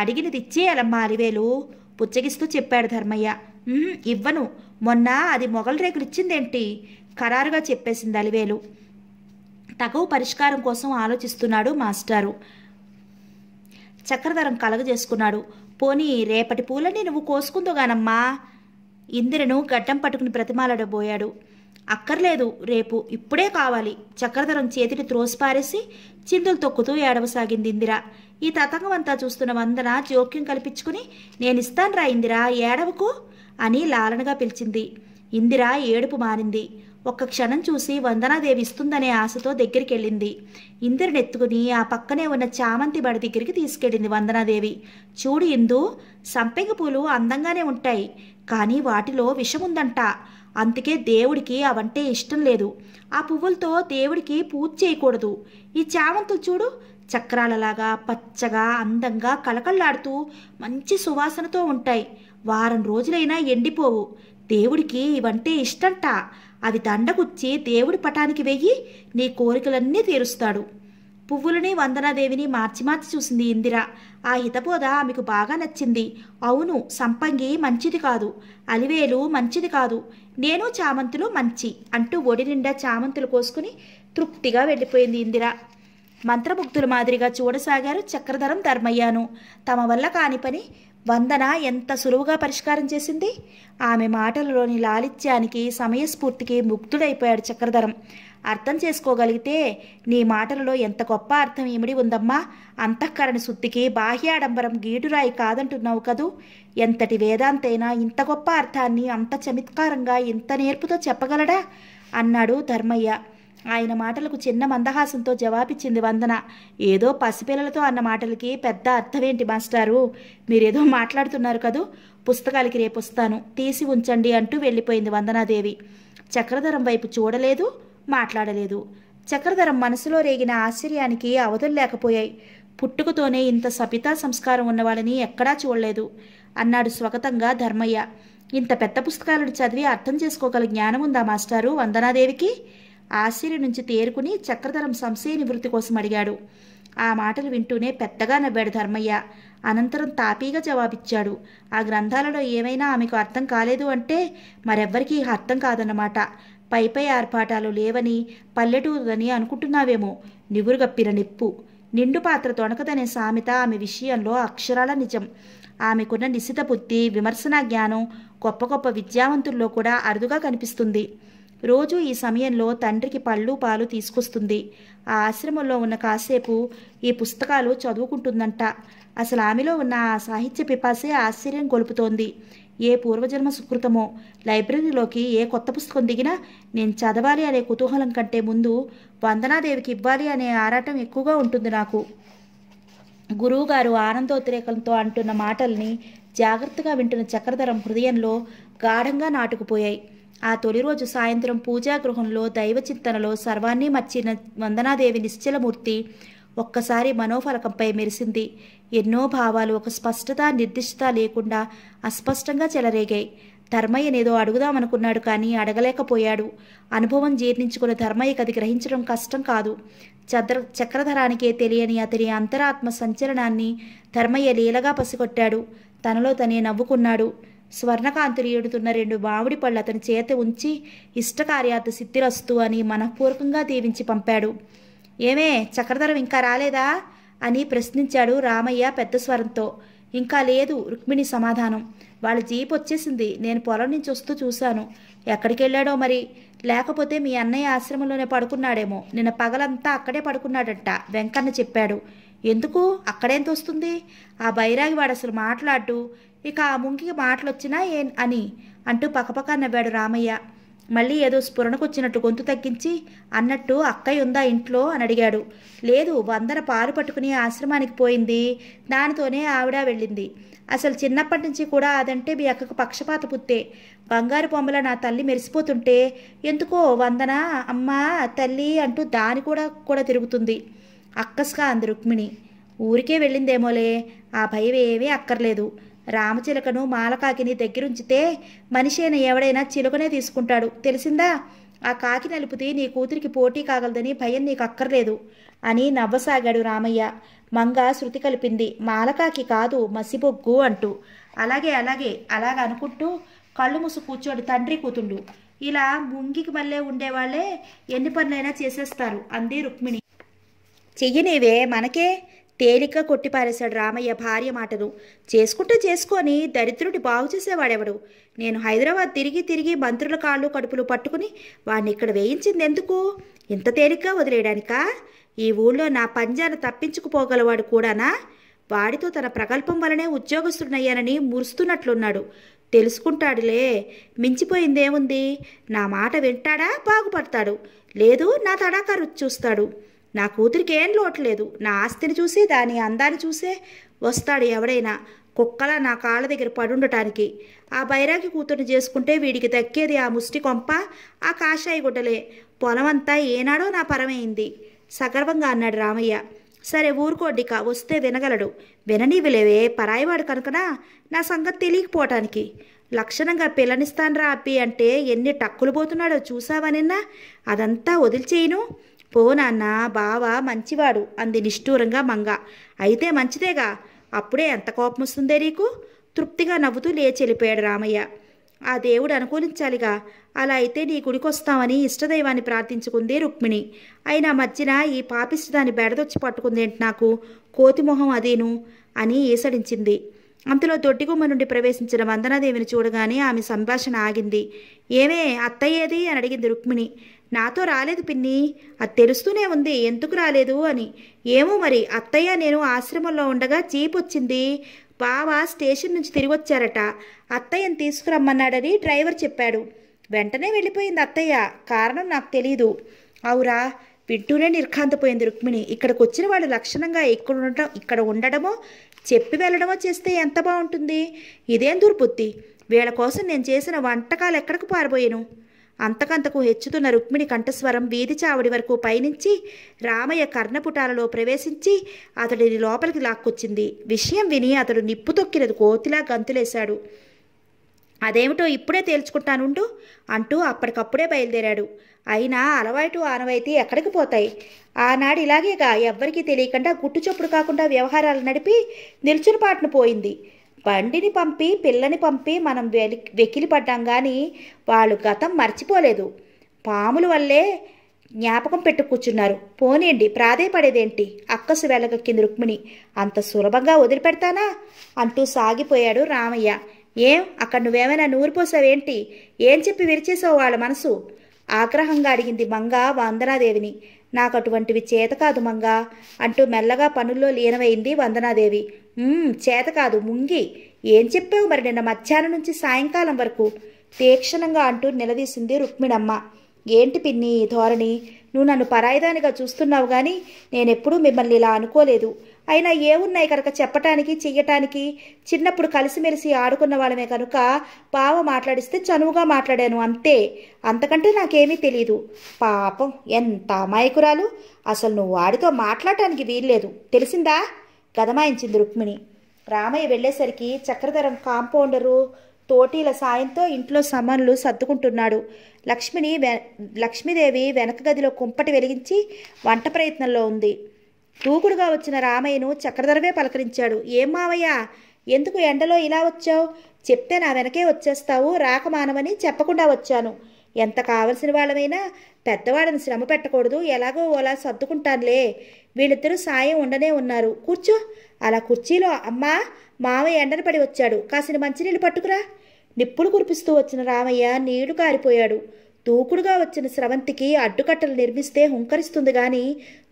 అడిగినది ఇచ్చేయాలమ్మా అలివేలు పుచ్చగిస్తూ చెప్పాడు ధర్మయ్య ఇవ్వను మొన్న అది మొగల రేకులిచ్చిందేంటి ఖరారుగా చెప్పేసింది అలివేలు తగవు పరిష్కారం కోసం ఆలోచిస్తున్నాడు మాస్టారు చక్రధరం కలగజేసుకున్నాడు పోనీ రేపటి పూలని నువ్వు గానమ్మా ఇందిరను గడ్డం పట్టుకుని బ్రతిమాలడబోయాడు అక్కర్లేదు రేపు ఇప్పుడే కావాలి చక్రధరం చేతిని త్రోసిపారేసి చిందులు తొక్కుతూ ఏడవసాగింది ఇందిరా ఈ తతంగమంతా చూస్తున్న వందన జోక్యం కల్పించుకుని నేనిస్తాన్రా ఇందిరా ఏడవకు అని లాలనగా పిలిచింది ఇందిరా ఏడుపు మారింది ఒక్క క్షణం చూసి వందనాదేవి ఇస్తుందనే ఆశతో దగ్గరికి వెళ్ళింది ఇందిరనెత్తుకుని ఆ పక్కనే ఉన్న చామంతి బడి దగ్గరికి తీసుకెళ్ళింది వందనాదేవి చూడు ఇందు సంపెంగ పూలు అందంగానే ఉంటాయి కానీ వాటిలో విషముందంట అందుకే దేవుడికి అవంటే ఇష్టం లేదు ఆ పువ్వులతో దేవుడికి పూజ చేయకూడదు ఈ చామంతులు చూడు చక్రాలలాగా పచ్చగా అందంగా కలకళ్లాడుతూ మంచి సువాసనతో ఉంటాయి వారం రోజులైనా ఎండిపోవు దేవుడికి ఇవంటే ఇష్టంట అవి దండగుచ్చి దేవుడి పటానికి వెయ్యి నీ కోరికలన్నీ తీరుస్తాడు పువ్వులని వందనాదేవిని మార్చి మార్చి చూసింది ఇందిర ఆ హితబోధ ఆమెకు బాగా నచ్చింది అవును సంపంగి మంచిది కాదు అలివేలు మంచిది కాదు నేను చామంతులు మంచి అంటూ ఒడి నిండా చామంతులు కోసుకుని తృప్తిగా వెళ్ళిపోయింది ఇందిర మంత్రముగ్ధుల మాదిరిగా చూడసాగారు చక్రధరం ధర్మయ్యాను తమ వల్ల కాని పని వందన ఎంత సులువుగా పరిష్కారం చేసింది ఆమె మాటలలోని లాలిత్యానికి సమయస్ఫూర్తికి ముగ్ధుడైపోయాడు చక్రధరం అర్థం చేసుకోగలిగితే నీ మాటలలో ఎంత గొప్ప అర్థం ఇమిడి ఉందమ్మా అంతఃకరణ శుద్ధికి బాహ్యాడంబరం గీటురాయి కాదంటున్నావు కదూ ఎంతటి వేదాంతైనా ఇంత గొప్ప అర్థాన్ని అంత చమత్కారంగా ఇంత నేర్పుతో చెప్పగలడా అన్నాడు ధర్మయ్య ఆయన మాటలకు చిన్న మందహాసంతో జవాబిచ్చింది వందన ఏదో పసిపిల్లలతో అన్న మాటలకి పెద్ద అర్థమేంటి మాస్టారు మీరేదో మాట్లాడుతున్నారు కదూ పుస్తకాలకి రేపు వస్తాను తీసి ఉంచండి అంటూ వెళ్ళిపోయింది వందనాదేవి చక్రధరం వైపు చూడలేదు మాట్లాడలేదు చక్రధరం మనసులో రేగిన ఆశ్చర్యానికి అవధులు లేకపోయాయి పుట్టుకతోనే ఇంత సపితా సంస్కారం ఉన్నవాళ్ళని ఎక్కడా చూడలేదు అన్నాడు స్వగతంగా ధర్మయ్య ఇంత పెద్ద పుస్తకాలను చదివి అర్థం చేసుకోగల జ్ఞానం ఉందా మాస్టారు వందనాదేవికి ఆశ్చర్యం నుంచి తేరుకుని చక్రధరం సంశయ నివృత్తి కోసం అడిగాడు ఆ మాటలు వింటూనే పెద్దగా నవ్వాడు ధర్మయ్య అనంతరం తాపీగా జవాబిచ్చాడు ఆ గ్రంథాలలో ఏమైనా ఆమెకు అర్థం కాలేదు అంటే మరెవ్వరికీ అర్థం కాదన్నమాట పైపై ఆర్పాటాలు లేవని పల్లెటూరుదని అనుకుంటున్నావేమో నివురుగప్పిన నిప్పు నిండు పాత్ర తొణకదనే సామెత ఆమె విషయంలో అక్షరాల నిజం ఆమెకున్న నిశిత బుద్ధి విమర్శనా జ్ఞానం గొప్ప గొప్ప విద్యావంతుల్లో కూడా అరుదుగా కనిపిస్తుంది రోజూ ఈ సమయంలో తండ్రికి పళ్ళు పాలు తీసుకొస్తుంది ఆ ఆశ్రమంలో ఉన్న కాసేపు ఈ పుస్తకాలు చదువుకుంటుందంట అసలు ఆమెలో ఉన్న ఆ సాహిత్య పిపాసే ఆశ్చర్యం గొలుపుతోంది ఏ పూర్వజన్మ సుకృతమో లైబ్రరీలోకి ఏ కొత్త పుస్తకం దిగినా నేను చదవాలి అనే కుతూహలం కంటే ముందు వందనాదేవికి ఇవ్వాలి అనే ఆరాటం ఎక్కువగా ఉంటుంది నాకు గురువుగారు ఆనందోద్రేకంతో అంటున్న మాటల్ని జాగ్రత్తగా వింటున్న చక్రధరం హృదయంలో గాఢంగా నాటుకుపోయాయి ఆ తొలి రోజు సాయంత్రం పూజాగృహంలో దైవచింతనలో సర్వాన్ని మర్చిన వందనాదేవి నిశ్చలమూర్తి ఒక్కసారి మనోఫలకంపై మెరిసింది ఎన్నో భావాలు ఒక స్పష్టత నిర్దిష్టత లేకుండా అస్పష్టంగా చెలరేగాయి ధర్మయ్యనేదో అడుగుదామనుకున్నాడు కానీ అడగలేకపోయాడు అనుభవం జీర్ణించుకున్న ధర్మయ్యకి అది గ్రహించడం కష్టం కాదు చద్ర చక్రధరానికే తెలియని అతని అంతరాత్మ సంచలనాన్ని ధర్మయ్య లీలగా పసిగొట్టాడు తనలో తనే నవ్వుకున్నాడు స్వర్ణకాంతులు ఏడుతున్న రెండు మామిడి పళ్ళు అతని చేత ఉంచి ఇష్టకార్యార్థ సిద్ధిరస్తు అని మనఃపూర్వకంగా దీవించి పంపాడు ఏమే చక్రధరం ఇంకా రాలేదా అని ప్రశ్నించాడు రామయ్య పెద్ద స్వరంతో ఇంకా లేదు రుక్మిణి సమాధానం వాళ్ళ జీప్ వచ్చేసింది నేను పొలం నుంచి వస్తూ చూశాను ఎక్కడికి వెళ్ళాడో మరి లేకపోతే మీ అన్నయ్య ఆశ్రమంలోనే పడుకున్నాడేమో నిన్న పగలంతా అక్కడే పడుకున్నాడంట వెంకన్న చెప్పాడు ఎందుకు అక్కడేంత వస్తుంది ఆ బైరాగి వాడు అసలు మాట్లాడు ఇక ఆ ముంకికి మాటలు వచ్చినా ఏ అని అంటూ పక్కపక్క నవ్వాడు రామయ్య మళ్ళీ ఏదో స్ఫురణకు వచ్చినట్టు గొంతు తగ్గించి అన్నట్టు అక్కయ్య ఉందా ఇంట్లో అని అడిగాడు లేదు వందన పాలు పట్టుకుని ఆశ్రమానికి పోయింది దానితోనే ఆవిడ వెళ్ళింది అసలు చిన్నప్పటి నుంచి కూడా అదంటే మీ అక్కకు పక్షపాత పుత్తే బంగారు బొమ్మల నా తల్లి మెరిసిపోతుంటే ఎందుకో వందన అమ్మ తల్లి అంటూ దాని కూడా కూడా తిరుగుతుంది అక్కస్గా అంది రుక్మిణి ఊరికే వెళ్ళిందేమోలే ఆ భయం ఏమీ అక్కర్లేదు రామచిలకను మాలకాకిని దగ్గరుంచితే మనిషైన ఎవడైనా చిలుకనే తీసుకుంటాడు తెలిసిందా ఆ కాకి నలుపుతీ నీ కూతురికి పోటీ కాగలదని భయం నీకు అక్కర్లేదు అని నవ్వసాగాడు రామయ్య మంగ శృతి కలిపింది మాలకాకి కాదు మసిబొగ్గు అంటూ అలాగే అలాగే అలాగ అనుకుంటూ కళ్ళు ముసు కూర్చోడు తండ్రి కూతుండు ఇలా ముంగికి మళ్ళీ ఉండేవాళ్లే ఎన్ని పనులైనా చేసేస్తారు అంది రుక్మిణి చెయ్యి మనకే తేలిక కొట్టిపారేశాడు రామయ్య భార్య మాటను చేసుకుంటే చేసుకొని దరిద్రుడి బాగు చేసేవాడెవడు నేను హైదరాబాద్ తిరిగి తిరిగి మంత్రుల కాళ్ళు కడుపులు పట్టుకుని వాడిని ఇక్కడ వేయించింది ఎందుకు ఇంత తేలిగ్గా వదిలేయడానికా ఈ ఊళ్ళో నా పంజాను తప్పించుకుపోగలవాడు కూడానా వాడితో తన ప్రకల్పం వలనే ఉద్యోగస్తుడనయ్యానని మురుస్తున్నట్లున్నాడు తెలుసుకుంటాడులే మించిపోయిందేముంది నా మాట వింటాడా బాగుపడతాడు లేదు నా తడాకారు రుచి చూస్తాడు నా కూతురికి ఏం లోట్లేదు నా ఆస్తిని చూసి దాని అందాన్ని చూసే వస్తాడు ఎవడైనా కుక్కలా నా కాళ్ళ దగ్గర పడుండటానికి ఆ బైరాగి కూతుర్ని చేసుకుంటే వీడికి దక్కేది ఆ ముష్టి కొంప ఆ కాషాయి గుడ్డలే పొలమంతా ఏనాడో నా పరమైంది సగర్వంగా అన్నాడు రామయ్య సరే ఊరుకోడ్డిక వస్తే వినగలడు విననీవిలేవే పరాయివాడు కనుకనా నా సంగతి తెలియకపోవటానికి లక్షణంగా రా అబ్బి అంటే ఎన్ని టక్కులు పోతున్నాడో చూసావా నిన్న అదంతా వదిలిచేయను పో నాన్న బావ మంచివాడు అంది నిష్ఠూరంగా మంగ అయితే మంచిదేగా అప్పుడే ఎంత కోపం వస్తుందే నీకు తృప్తిగా నవ్వుతూ లేచి వెళ్ళిపోయాడు రామయ్య ఆ దేవుడు అనుకూలించాలిగా అలా అయితే నీ గుడికొస్తామని ఇష్టదైవాన్ని ప్రార్థించుకుంది రుక్మిణి అయినా మధ్యన ఈ పాపిష్టి దాన్ని బెడదొచ్చి పట్టుకుందేంటి నాకు కోతిమొహం అదేను అని ఈసడించింది అంతలో దొడ్డిగుమ్మ నుండి ప్రవేశించిన వందనాదేవిని చూడగానే ఆమె సంభాషణ ఆగింది ఏమే అత్తయ్యేది అని అడిగింది రుక్మిణి నాతో రాలేదు పిన్ని అది తెలుస్తూనే ఉంది ఎందుకు రాలేదు అని ఏమో మరి అత్తయ్య నేను ఆశ్రమంలో ఉండగా జీప్ వచ్చింది బావ స్టేషన్ నుంచి తిరిగి వచ్చారట అత్తయ్యను తీసుకురమ్మన్నాడని డ్రైవర్ చెప్పాడు వెంటనే వెళ్ళిపోయింది అత్తయ్య కారణం నాకు తెలీదు అవురా వింటూనే నిర్ఘాంతపోయింది రుక్మిణి ఇక్కడికి వచ్చిన వాళ్ళు లక్షణంగా ఎక్కడ ఉండటం ఇక్కడ ఉండడమో చెప్పి వెళ్ళడమో చేస్తే ఎంత బాగుంటుంది ఇదేం దుర్బుద్ధి వీళ్ళ కోసం నేను చేసిన వంటకాలు ఎక్కడికి పారిపోయాను అంతకంతకు హెచ్చుతున్న రుక్మిణి కంఠస్వరం వీధి చావడి వరకు పయనించి రామయ్య కర్ణపుటాలలో ప్రవేశించి అతడిని లోపలికి లాక్కొచ్చింది విషయం విని అతడు నిప్పు తొక్కినది కోతిలా గంతులేశాడు అదేమిటో ఇప్పుడే తేల్చుకుంటానుండు అంటూ అప్పటికప్పుడే బయలుదేరాడు అయినా అలవాటు ఆనవాయితీ ఎక్కడికి పోతాయి ఆనాడు ఇలాగేగా ఎవ్వరికీ తెలియకుండా గుట్టు చప్పుడు కాకుండా వ్యవహారాలు నడిపి నిల్చునపాటును పోయింది బండిని పంపి పిల్లని పంపి మనం వెలి పడ్డాం కానీ వాళ్ళు గతం మర్చిపోలేదు పాముల వల్లే జ్ఞాపకం పెట్టు కూర్చున్నారు పోనీయండి ప్రాధేయపడేదేంటి అక్కసు వెళ్ళగక్కింది రుక్మిణి అంత సులభంగా వదిలిపెడతానా అంటూ సాగిపోయాడు రామయ్య ఏం అక్కడ నువ్వేమైనా నూరిపోసావేంటి ఏం చెప్పి విరిచేసావు వాళ్ళ మనసు ఆగ్రహంగా అడిగింది మంగ వందనాదేవిని నాకు అటువంటివి చేత కాదు మంగా అంటూ మెల్లగా పనుల్లో లీనమైంది వందనాదేవి చేత కాదు ముంగి ఏం చెప్పావు మరి నిన్న మధ్యాహ్నం నుంచి సాయంకాలం వరకు తీక్షణంగా అంటూ నిలదీసింది రుక్మిణమ్మ ఏంటి పిన్ని ధోరణి నువ్వు నన్ను పరాయిదానిగా చూస్తున్నావు కానీ నేనెప్పుడూ మిమ్మల్ని ఇలా అనుకోలేదు అయినా ఏమున్నాయి కనుక చెప్పటానికి చెయ్యటానికి చిన్నప్పుడు కలిసిమెలిసి ఆడుకున్న వాళ్ళమే కనుక బావ మాట్లాడిస్తే చనువుగా మాట్లాడాను అంతే అంతకంటే నాకేమీ తెలియదు పాపం ఎంత అమాయకురాలు అసలు నువ్వు వాడితో మాట్లాడటానికి వీల్లేదు తెలిసిందా గదమాయించింది రుక్మిణి రామయ్య వెళ్ళేసరికి చక్రధరం కాంపౌండరు తోటీల సాయంతో ఇంట్లో సమన్లు సర్దుకుంటున్నాడు లక్ష్మిని లక్ష్మీదేవి వెనక గదిలో కుంపటి వెలిగించి వంట ప్రయత్నంలో ఉంది దూకుడుగా వచ్చిన రామయ్యను చక్రధరవే పలకరించాడు ఏం మావయ్య ఎందుకు ఎండలో ఇలా వచ్చావు చెప్తే నా వెనకే వచ్చేస్తావు రాక మానవని చెప్పకుండా వచ్చాను ఎంత కావలసిన వాళ్ళమైనా పెద్దవాళ్ళని శ్రమ పెట్టకూడదు ఎలాగో ఓలా సర్దుకుంటానులే వీళ్ళిద్దరూ సాయం ఉండనే ఉన్నారు కూర్చో అలా కుర్చీలో అమ్మా మావయ్య ఎండని పడి వచ్చాడు కాసిన మంచినీళ్ళు పట్టుకురా నిప్పులు కురిపిస్తూ వచ్చిన రామయ్య నీళ్లు కారిపోయాడు దూకుడుగా వచ్చిన స్రవంతికి అడ్డుకట్టలు నిర్మిస్తే హుంకరిస్తుంది గాని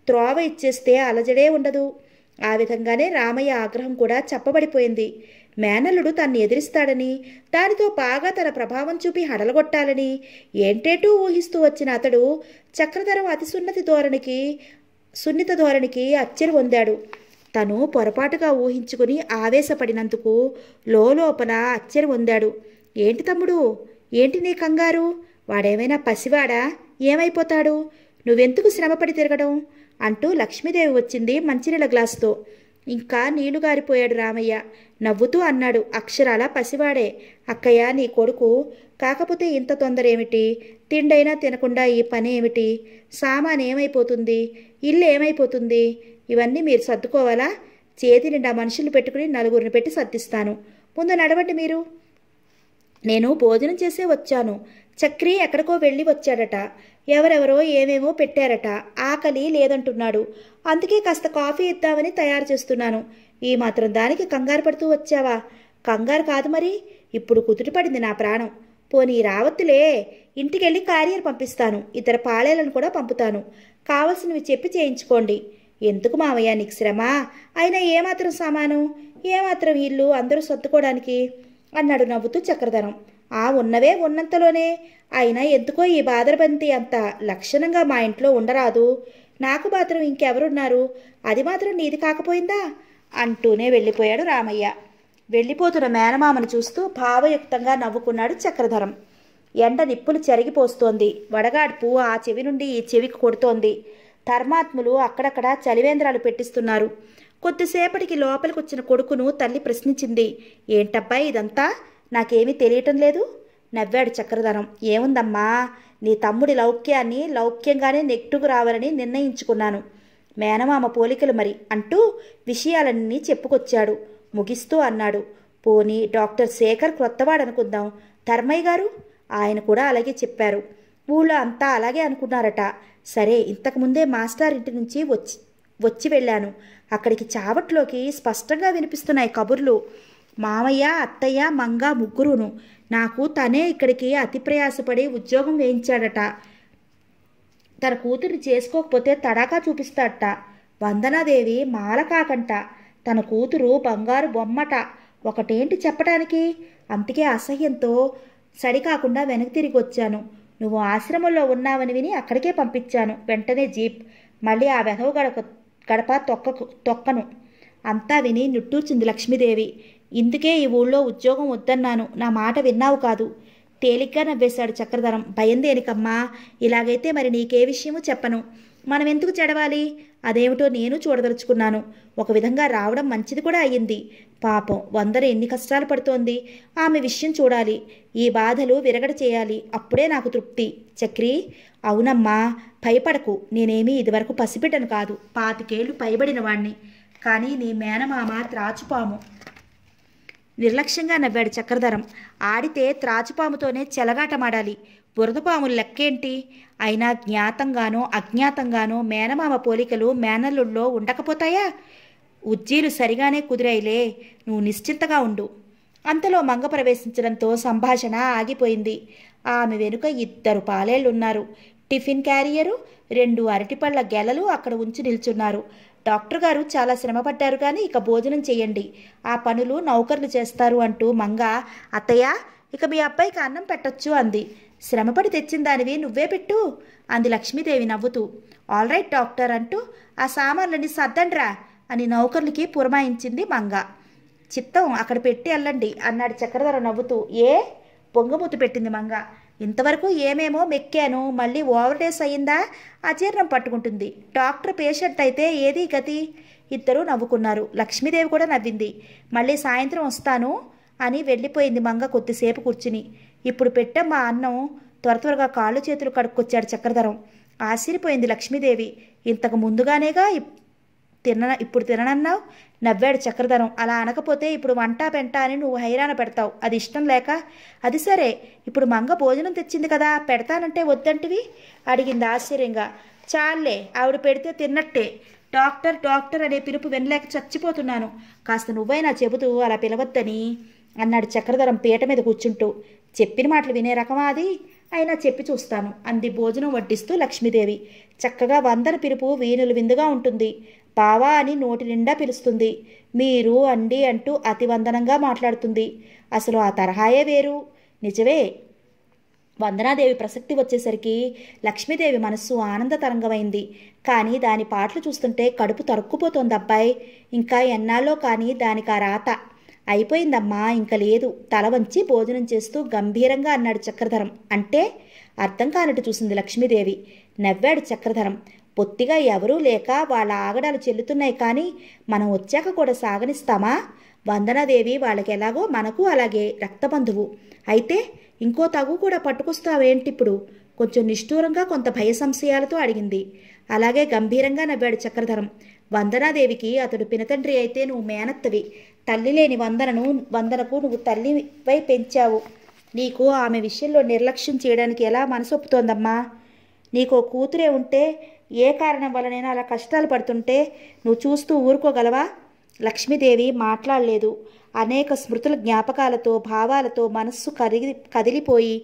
త్రోవ ఇచ్చేస్తే అలజడే ఉండదు ఆ విధంగానే రామయ్య ఆగ్రహం కూడా చెప్పబడిపోయింది మేనల్లుడు తన్ని ఎదిరిస్తాడని దానితో బాగా తన ప్రభావం చూపి హడలగొట్టాలని ఏంటేటూ ఊహిస్తూ వచ్చిన అతడు చక్రధరం అతి సున్నతి ధోరణికి సున్నిత ధోరణికి అచ్చరి పొందాడు తను పొరపాటుగా ఊహించుకుని ఆవేశపడినందుకు లోపల అచ్చరి పొందాడు ఏంటి తమ్ముడు ఏంటి నీ కంగారు వాడేమైనా పసివాడా ఏమైపోతాడు నువ్వెందుకు శ్రమపడి తిరగడం అంటూ లక్ష్మీదేవి వచ్చింది మంచినీళ్ళ గ్లాసుతో ఇంకా నీళ్లు గారిపోయాడు రామయ్య నవ్వుతూ అన్నాడు అక్షరాల పసివాడే అక్కయ్య నీ కొడుకు కాకపోతే ఇంత తొందర ఏమిటి తిండైనా తినకుండా ఈ పని ఏమిటి సామాన్ ఏమైపోతుంది ఇల్లు ఏమైపోతుంది ఇవన్నీ మీరు సర్దుకోవాలా చేతి నిండా మనుషులు పెట్టుకుని నలుగురిని పెట్టి సర్దిస్తాను ముందు నడవండి మీరు నేను భోజనం చేసే వచ్చాను చక్రి ఎక్కడికో వెళ్ళి వచ్చాడట ఎవరెవరో ఏమేమో పెట్టారట ఆకలి లేదంటున్నాడు అందుకే కాస్త కాఫీ ఇద్దామని తయారు చేస్తున్నాను ఈ మాత్రం దానికి కంగారు పడుతూ వచ్చావా కంగారు కాదు మరి ఇప్పుడు కుదుటిపడింది నా ప్రాణం పోనీ రావత్తులే ఇంటికెళ్ళి కారియర్ పంపిస్తాను ఇతర పాలేలను కూడా పంపుతాను కావలసినవి చెప్పి చేయించుకోండి ఎందుకు మావయ్య నీకు శ్రమ అయినా ఏమాత్రం సామాను ఏమాత్రం ఇల్లు అందరూ సర్దుకోవడానికి అన్నాడు నవ్వుతూ చక్రధరం ఆ ఉన్నవే ఉన్నంతలోనే అయినా ఎందుకో ఈ బాదరబంతి అంత లక్షణంగా మా ఇంట్లో ఉండరాదు నాకు మాత్రం ఇంకెవరున్నారు అది మాత్రం నీది కాకపోయిందా అంటూనే వెళ్ళిపోయాడు రామయ్య వెళ్ళిపోతున్న మేనమామను చూస్తూ భావయుక్తంగా నవ్వుకున్నాడు చక్రధరం ఎండ నిప్పులు చెరిగిపోస్తోంది వడగాడ్పు ఆ చెవి నుండి ఈ చెవికి కొడుతోంది ధర్మాత్ములు అక్కడక్కడ చలివేంద్రాలు పెట్టిస్తున్నారు కొద్దిసేపటికి లోపలికొచ్చిన కొడుకును తల్లి ప్రశ్నించింది ఏంటబ్బా ఇదంతా నాకేమీ తెలియటం లేదు నవ్వాడు చక్రధరం ఏముందమ్మా నీ తమ్ముడి లౌక్యాన్ని లౌక్యంగానే నెట్టుకు రావాలని నిర్ణయించుకున్నాను మేనమామ పోలికలు మరి అంటూ విషయాలన్నీ చెప్పుకొచ్చాడు ముగిస్తూ అన్నాడు పోనీ డాక్టర్ శేఖర్ క్రొత్తవాడనుకుందాం ధర్మయ్య గారు ఆయన కూడా అలాగే చెప్పారు ఊళ్ళో అంతా అలాగే అనుకున్నారట సరే ఇంతకుముందే మాస్టర్ ఇంటి నుంచి వచ్చి వచ్చి వెళ్ళాను అక్కడికి చావట్లోకి స్పష్టంగా వినిపిస్తున్నాయి కబుర్లు మామయ్య అత్తయ్య మంగ ముగ్గురును నాకు తనే ఇక్కడికి అతి ప్రయాసపడి ఉద్యోగం వేయించాడట తన కూతురు చేసుకోకపోతే తడాకా చూపిస్తాడట వందనాదేవి మాల కాకంట తన కూతురు బంగారు బొమ్మట ఒకటేంటి చెప్పటానికి అందుకే అసహ్యంతో సడి కాకుండా వెనక్కి తిరిగి వచ్చాను నువ్వు ఆశ్రమంలో ఉన్నావని విని అక్కడికే పంపించాను వెంటనే జీప్ మళ్ళీ ఆ వెధవ గడప గడప తొక్క తొక్కను అంతా విని నుట్టూర్చింది లక్ష్మీదేవి ఇందుకే ఈ ఊళ్ళో ఉద్యోగం వద్దన్నాను నా మాట విన్నావు కాదు తేలిగ్గా నవ్వేశాడు చక్రధరం భయం దేనికమ్మా ఇలాగైతే మరి నీకే విషయము చెప్పను మనం ఎందుకు చెడవాలి అదేమిటో నేను చూడదలుచుకున్నాను ఒక విధంగా రావడం మంచిది కూడా అయ్యింది పాపం వందరు ఎన్ని కష్టాలు పడుతోంది ఆమె విషయం చూడాలి ఈ బాధలు విరగడ చేయాలి అప్పుడే నాకు తృప్తి చక్రి అవునమ్మా భయపడకు నేనేమీ ఇదివరకు పసిపెట్టను కాదు పాతికేళ్లు పైబడిన వాణ్ణి కానీ నీ మేనమామ త్రాచుపాము నిర్లక్ష్యంగా నవ్వాడు చక్రధరం ఆడితే త్రాచుపాముతోనే చెలగాటమాడాలి బురదపాము లెక్కేంటి అయినా జ్ఞాతంగానో అజ్ఞాతంగానో మేనమామ పోలికలు మేనల్లుల్లో ఉండకపోతాయా ఉజ్జీలు సరిగానే కుదిరాయిలే నువ్వు నిశ్చింతగా ఉండు అంతలో మంగ ప్రవేశించడంతో సంభాషణ ఆగిపోయింది ఆమె వెనుక ఇద్దరు పాలేళ్లున్నారు టిఫిన్ క్యారియరు రెండు అరటిపళ్ళ గెలలు అక్కడ ఉంచి నిల్చున్నారు డాక్టర్ గారు చాలా శ్రమపడ్డారు కానీ ఇక భోజనం చేయండి ఆ పనులు నౌకర్లు చేస్తారు అంటూ మంగ అత్తయ్య ఇక మీ అబ్బాయికి అన్నం పెట్టొచ్చు అంది శ్రమపడి తెచ్చిన దానివి నువ్వే పెట్టు అంది లక్ష్మీదేవి నవ్వుతూ ఆల్ రైట్ డాక్టర్ అంటూ ఆ సామాన్లని సర్దండ్రా అని నౌకర్లకి పురమాయించింది మంగ చిత్తం అక్కడ పెట్టి వెళ్ళండి అన్నాడు చక్రధర నవ్వుతూ ఏ పొంగమూతి పెట్టింది మంగ ఇంతవరకు ఏమేమో మెక్కాను మళ్ళీ ఓవర్ డేస్ అయిందా అజీర్ణం పట్టుకుంటుంది డాక్టర్ పేషెంట్ అయితే ఏది గతి ఇద్దరు నవ్వుకున్నారు లక్ష్మీదేవి కూడా నవ్వింది మళ్ళీ సాయంత్రం వస్తాను అని వెళ్ళిపోయింది మంగ కొద్దిసేపు కూర్చుని ఇప్పుడు మా అన్నం త్వర త్వరగా కాళ్ళు చేతులు కడుక్కొచ్చాడు చక్రధరం ఆశ్చర్యపోయింది లక్ష్మీదేవి ఇంతకు ముందుగానేగా తిన ఇప్పుడు తిననన్నావు నవ్వాడు చక్రధరం అలా అనకపోతే ఇప్పుడు వంట పెంట అని నువ్వు హైరాణ పెడతావు అది ఇష్టం లేక అది సరే ఇప్పుడు మంగ భోజనం తెచ్చింది కదా పెడతానంటే వద్దంటివి అడిగింది ఆశ్చర్యంగా చాలే ఆవిడ పెడితే తిన్నట్టే డాక్టర్ డాక్టర్ అనే పిలుపు వినలేక చచ్చిపోతున్నాను కాస్త నువ్వైనా చెబుతూ అలా పిలవద్దని అన్నాడు చక్రధరం పీట మీద కూర్చుంటూ చెప్పిన మాటలు వినే రకమా అది అయినా చెప్పి చూస్తాను అంది భోజనం వడ్డిస్తూ లక్ష్మీదేవి చక్కగా వందన పిలుపు వీణులు విందుగా ఉంటుంది బావా అని నోటి నిండా పిలుస్తుంది మీరు అండి అంటూ అతివందనంగా మాట్లాడుతుంది అసలు ఆ తరహాయే వేరు నిజమే వందనాదేవి ప్రసక్తి వచ్చేసరికి లక్ష్మీదేవి మనస్సు ఆనంద తరంగమైంది కానీ దాని పాటలు చూస్తుంటే కడుపు తరుక్కుపోతోంది అబ్బాయి ఇంకా ఎన్నాళ్ళో కానీ దానికి ఆ రాత అయిపోయిందమ్మా ఇంక లేదు తల వంచి భోజనం చేస్తూ గంభీరంగా అన్నాడు చక్రధరం అంటే అర్థం కానట్టు చూసింది లక్ష్మీదేవి నవ్వాడు చక్రధరం పొత్తిగా ఎవరూ లేక వాళ్ళ ఆగడాలు చెల్లుతున్నాయి కానీ మనం వచ్చాక కూడా సాగనిస్తామా వందనాదేవి వాళ్ళకెలాగో మనకు అలాగే రక్తబంధువు అయితే ఇంకో తగు కూడా పట్టుకొస్తావేంటిప్పుడు కొంచెం నిష్ఠూరంగా కొంత భయ సంశయాలతో అడిగింది అలాగే గంభీరంగా నవ్వాడు చక్రధరం వందనాదేవికి అతడు పినతండ్రి అయితే నువ్వు మేనత్తవి తల్లి లేని వందనను వందనకు నువ్వు తల్లివై పెంచావు నీకు ఆమె విషయంలో నిర్లక్ష్యం చేయడానికి ఎలా మనసొప్పుతోందమ్మా నీకు కూతురే ఉంటే ఏ కారణం వలనైనా అలా కష్టాలు పడుతుంటే నువ్వు చూస్తూ ఊరుకోగలవా లక్ష్మీదేవి మాట్లాడలేదు అనేక స్మృతుల జ్ఞాపకాలతో భావాలతో మనస్సు కరిగి కదిలిపోయి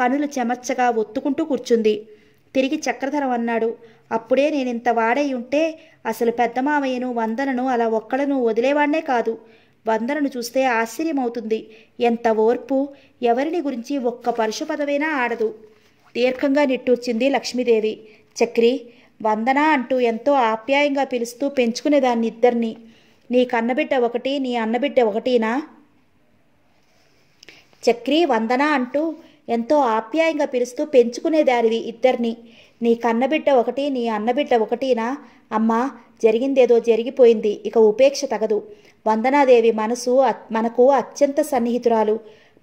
కనులు చెమర్చగా ఒత్తుకుంటూ కూర్చుంది తిరిగి చక్రధరం అన్నాడు అప్పుడే నేను ఇంత వాడై ఉంటే అసలు పెద్ద మామయ్యను వందనను అలా ఒక్కడను వదిలేవాడినే కాదు వందనను చూస్తే ఆశ్చర్యమవుతుంది ఎంత ఓర్పు ఎవరిని గురించి ఒక్క పరుషు పదవైనా ఆడదు దీర్ఘంగా నిట్టూర్చింది లక్ష్మీదేవి చక్రి వందన అంటూ ఎంతో ఆప్యాయంగా పిలుస్తూ పెంచుకునేదాన్ని ఇద్దరిని నీ కన్నబిడ్డ ఒకటి నీ అన్నబిడ్డ ఒకటినా చక్రి వందన అంటూ ఎంతో ఆప్యాయంగా పిలుస్తూ పెంచుకునేదానివి ఇద్దరిని నీ కన్నబిడ్డ ఒకటి నీ అన్నబిడ్డ ఒకటినా అమ్మా జరిగిందేదో జరిగిపోయింది ఇక ఉపేక్ష తగదు వందనాదేవి మనసు మనకు అత్యంత సన్నిహితురాలు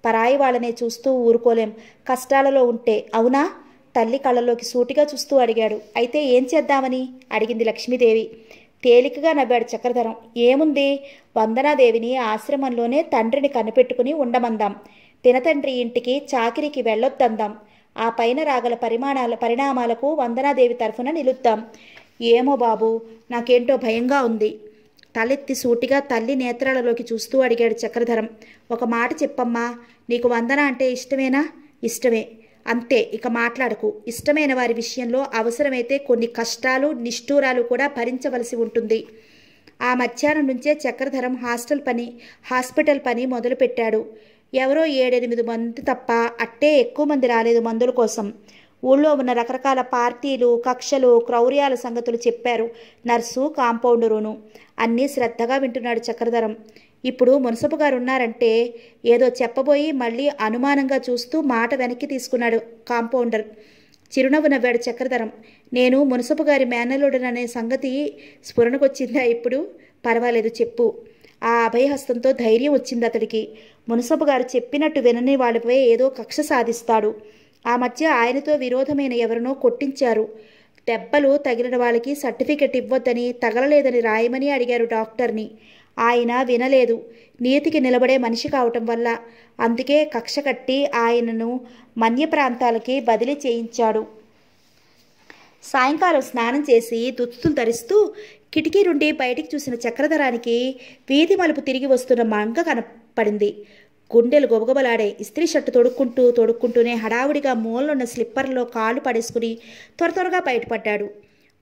పరాయి వాళ్ళనే చూస్తూ ఊరుకోలేం కష్టాలలో ఉంటే అవునా తల్లి కళ్ళలోకి సూటిగా చూస్తూ అడిగాడు అయితే ఏం చేద్దామని అడిగింది లక్ష్మీదేవి తేలికగా నవ్వాడు చక్రధరం ఏముంది వందనాదేవిని ఆశ్రమంలోనే తండ్రిని కనిపెట్టుకుని ఉండమందాం తినతండ్రి ఇంటికి చాకిరికి వెళ్ళొద్దందాం ఆ పైన రాగల పరిమాణాల పరిణామాలకు వందనాదేవి తరఫున నిలుద్దాం ఏమో బాబు నాకేంటో భయంగా ఉంది తలెత్తి సూటిగా తల్లి నేత్రాలలోకి చూస్తూ అడిగాడు చక్రధరం ఒక మాట చెప్పమ్మా నీకు వందన అంటే ఇష్టమేనా ఇష్టమే అంతే ఇక మాట్లాడకు ఇష్టమైన వారి విషయంలో అవసరమైతే కొన్ని కష్టాలు నిష్ఠూరాలు కూడా భరించవలసి ఉంటుంది ఆ మధ్యాహ్నం నుంచే చక్రధరం హాస్టల్ పని హాస్పిటల్ పని మొదలుపెట్టాడు ఎవరో ఏడెనిమిది మంది తప్ప అట్టే ఎక్కువ మంది రాలేదు మందుల కోసం ఊళ్ళో ఉన్న రకరకాల పార్టీలు కక్షలు క్రౌర్యాల సంగతులు చెప్పారు నర్సు కాంపౌండరును అన్నీ శ్రద్ధగా వింటున్నాడు చక్రధరం ఇప్పుడు మునసపు గారు ఉన్నారంటే ఏదో చెప్పబోయి మళ్ళీ అనుమానంగా చూస్తూ మాట వెనక్కి తీసుకున్నాడు కాంపౌండర్ చిరునవ్వు నవ్వాడు చక్రధరం నేను మునసపు గారి మేనలోడననే సంగతి స్ఫురణకొచ్చిందా ఇప్పుడు పర్వాలేదు చెప్పు ఆ అభయహస్తంతో ధైర్యం వచ్చింది అతడికి మునసపు గారు చెప్పినట్టు వినని వాళ్ళపై ఏదో కక్ష సాధిస్తాడు ఆ మధ్య ఆయనతో విరోధమైన ఎవరినో కొట్టించారు దెబ్బలు తగిలిన వాళ్ళకి సర్టిఫికెట్ ఇవ్వద్దని తగలలేదని రాయమని అడిగారు డాక్టర్ని ఆయన వినలేదు నీతికి నిలబడే మనిషి కావటం వల్ల అందుకే కక్ష కట్టి ఆయనను మన్య ప్రాంతాలకి బదిలీ చేయించాడు సాయంకాలం స్నానం చేసి దుస్తులు ధరిస్తూ కిటికీ నుండి బయటికి చూసిన చక్రధరానికి వీధి మలుపు తిరిగి వస్తున్న మంక కనపడింది గుండెలు గొబగబలాడే ఇస్త్రీ షర్టు తొడుక్కుంటూ తొడుక్కుంటూనే హడావుడిగా మూలనున్న స్లిప్పర్లో కాళ్ళు పడేసుకుని త్వర త్వరగా బయటపడ్డాడు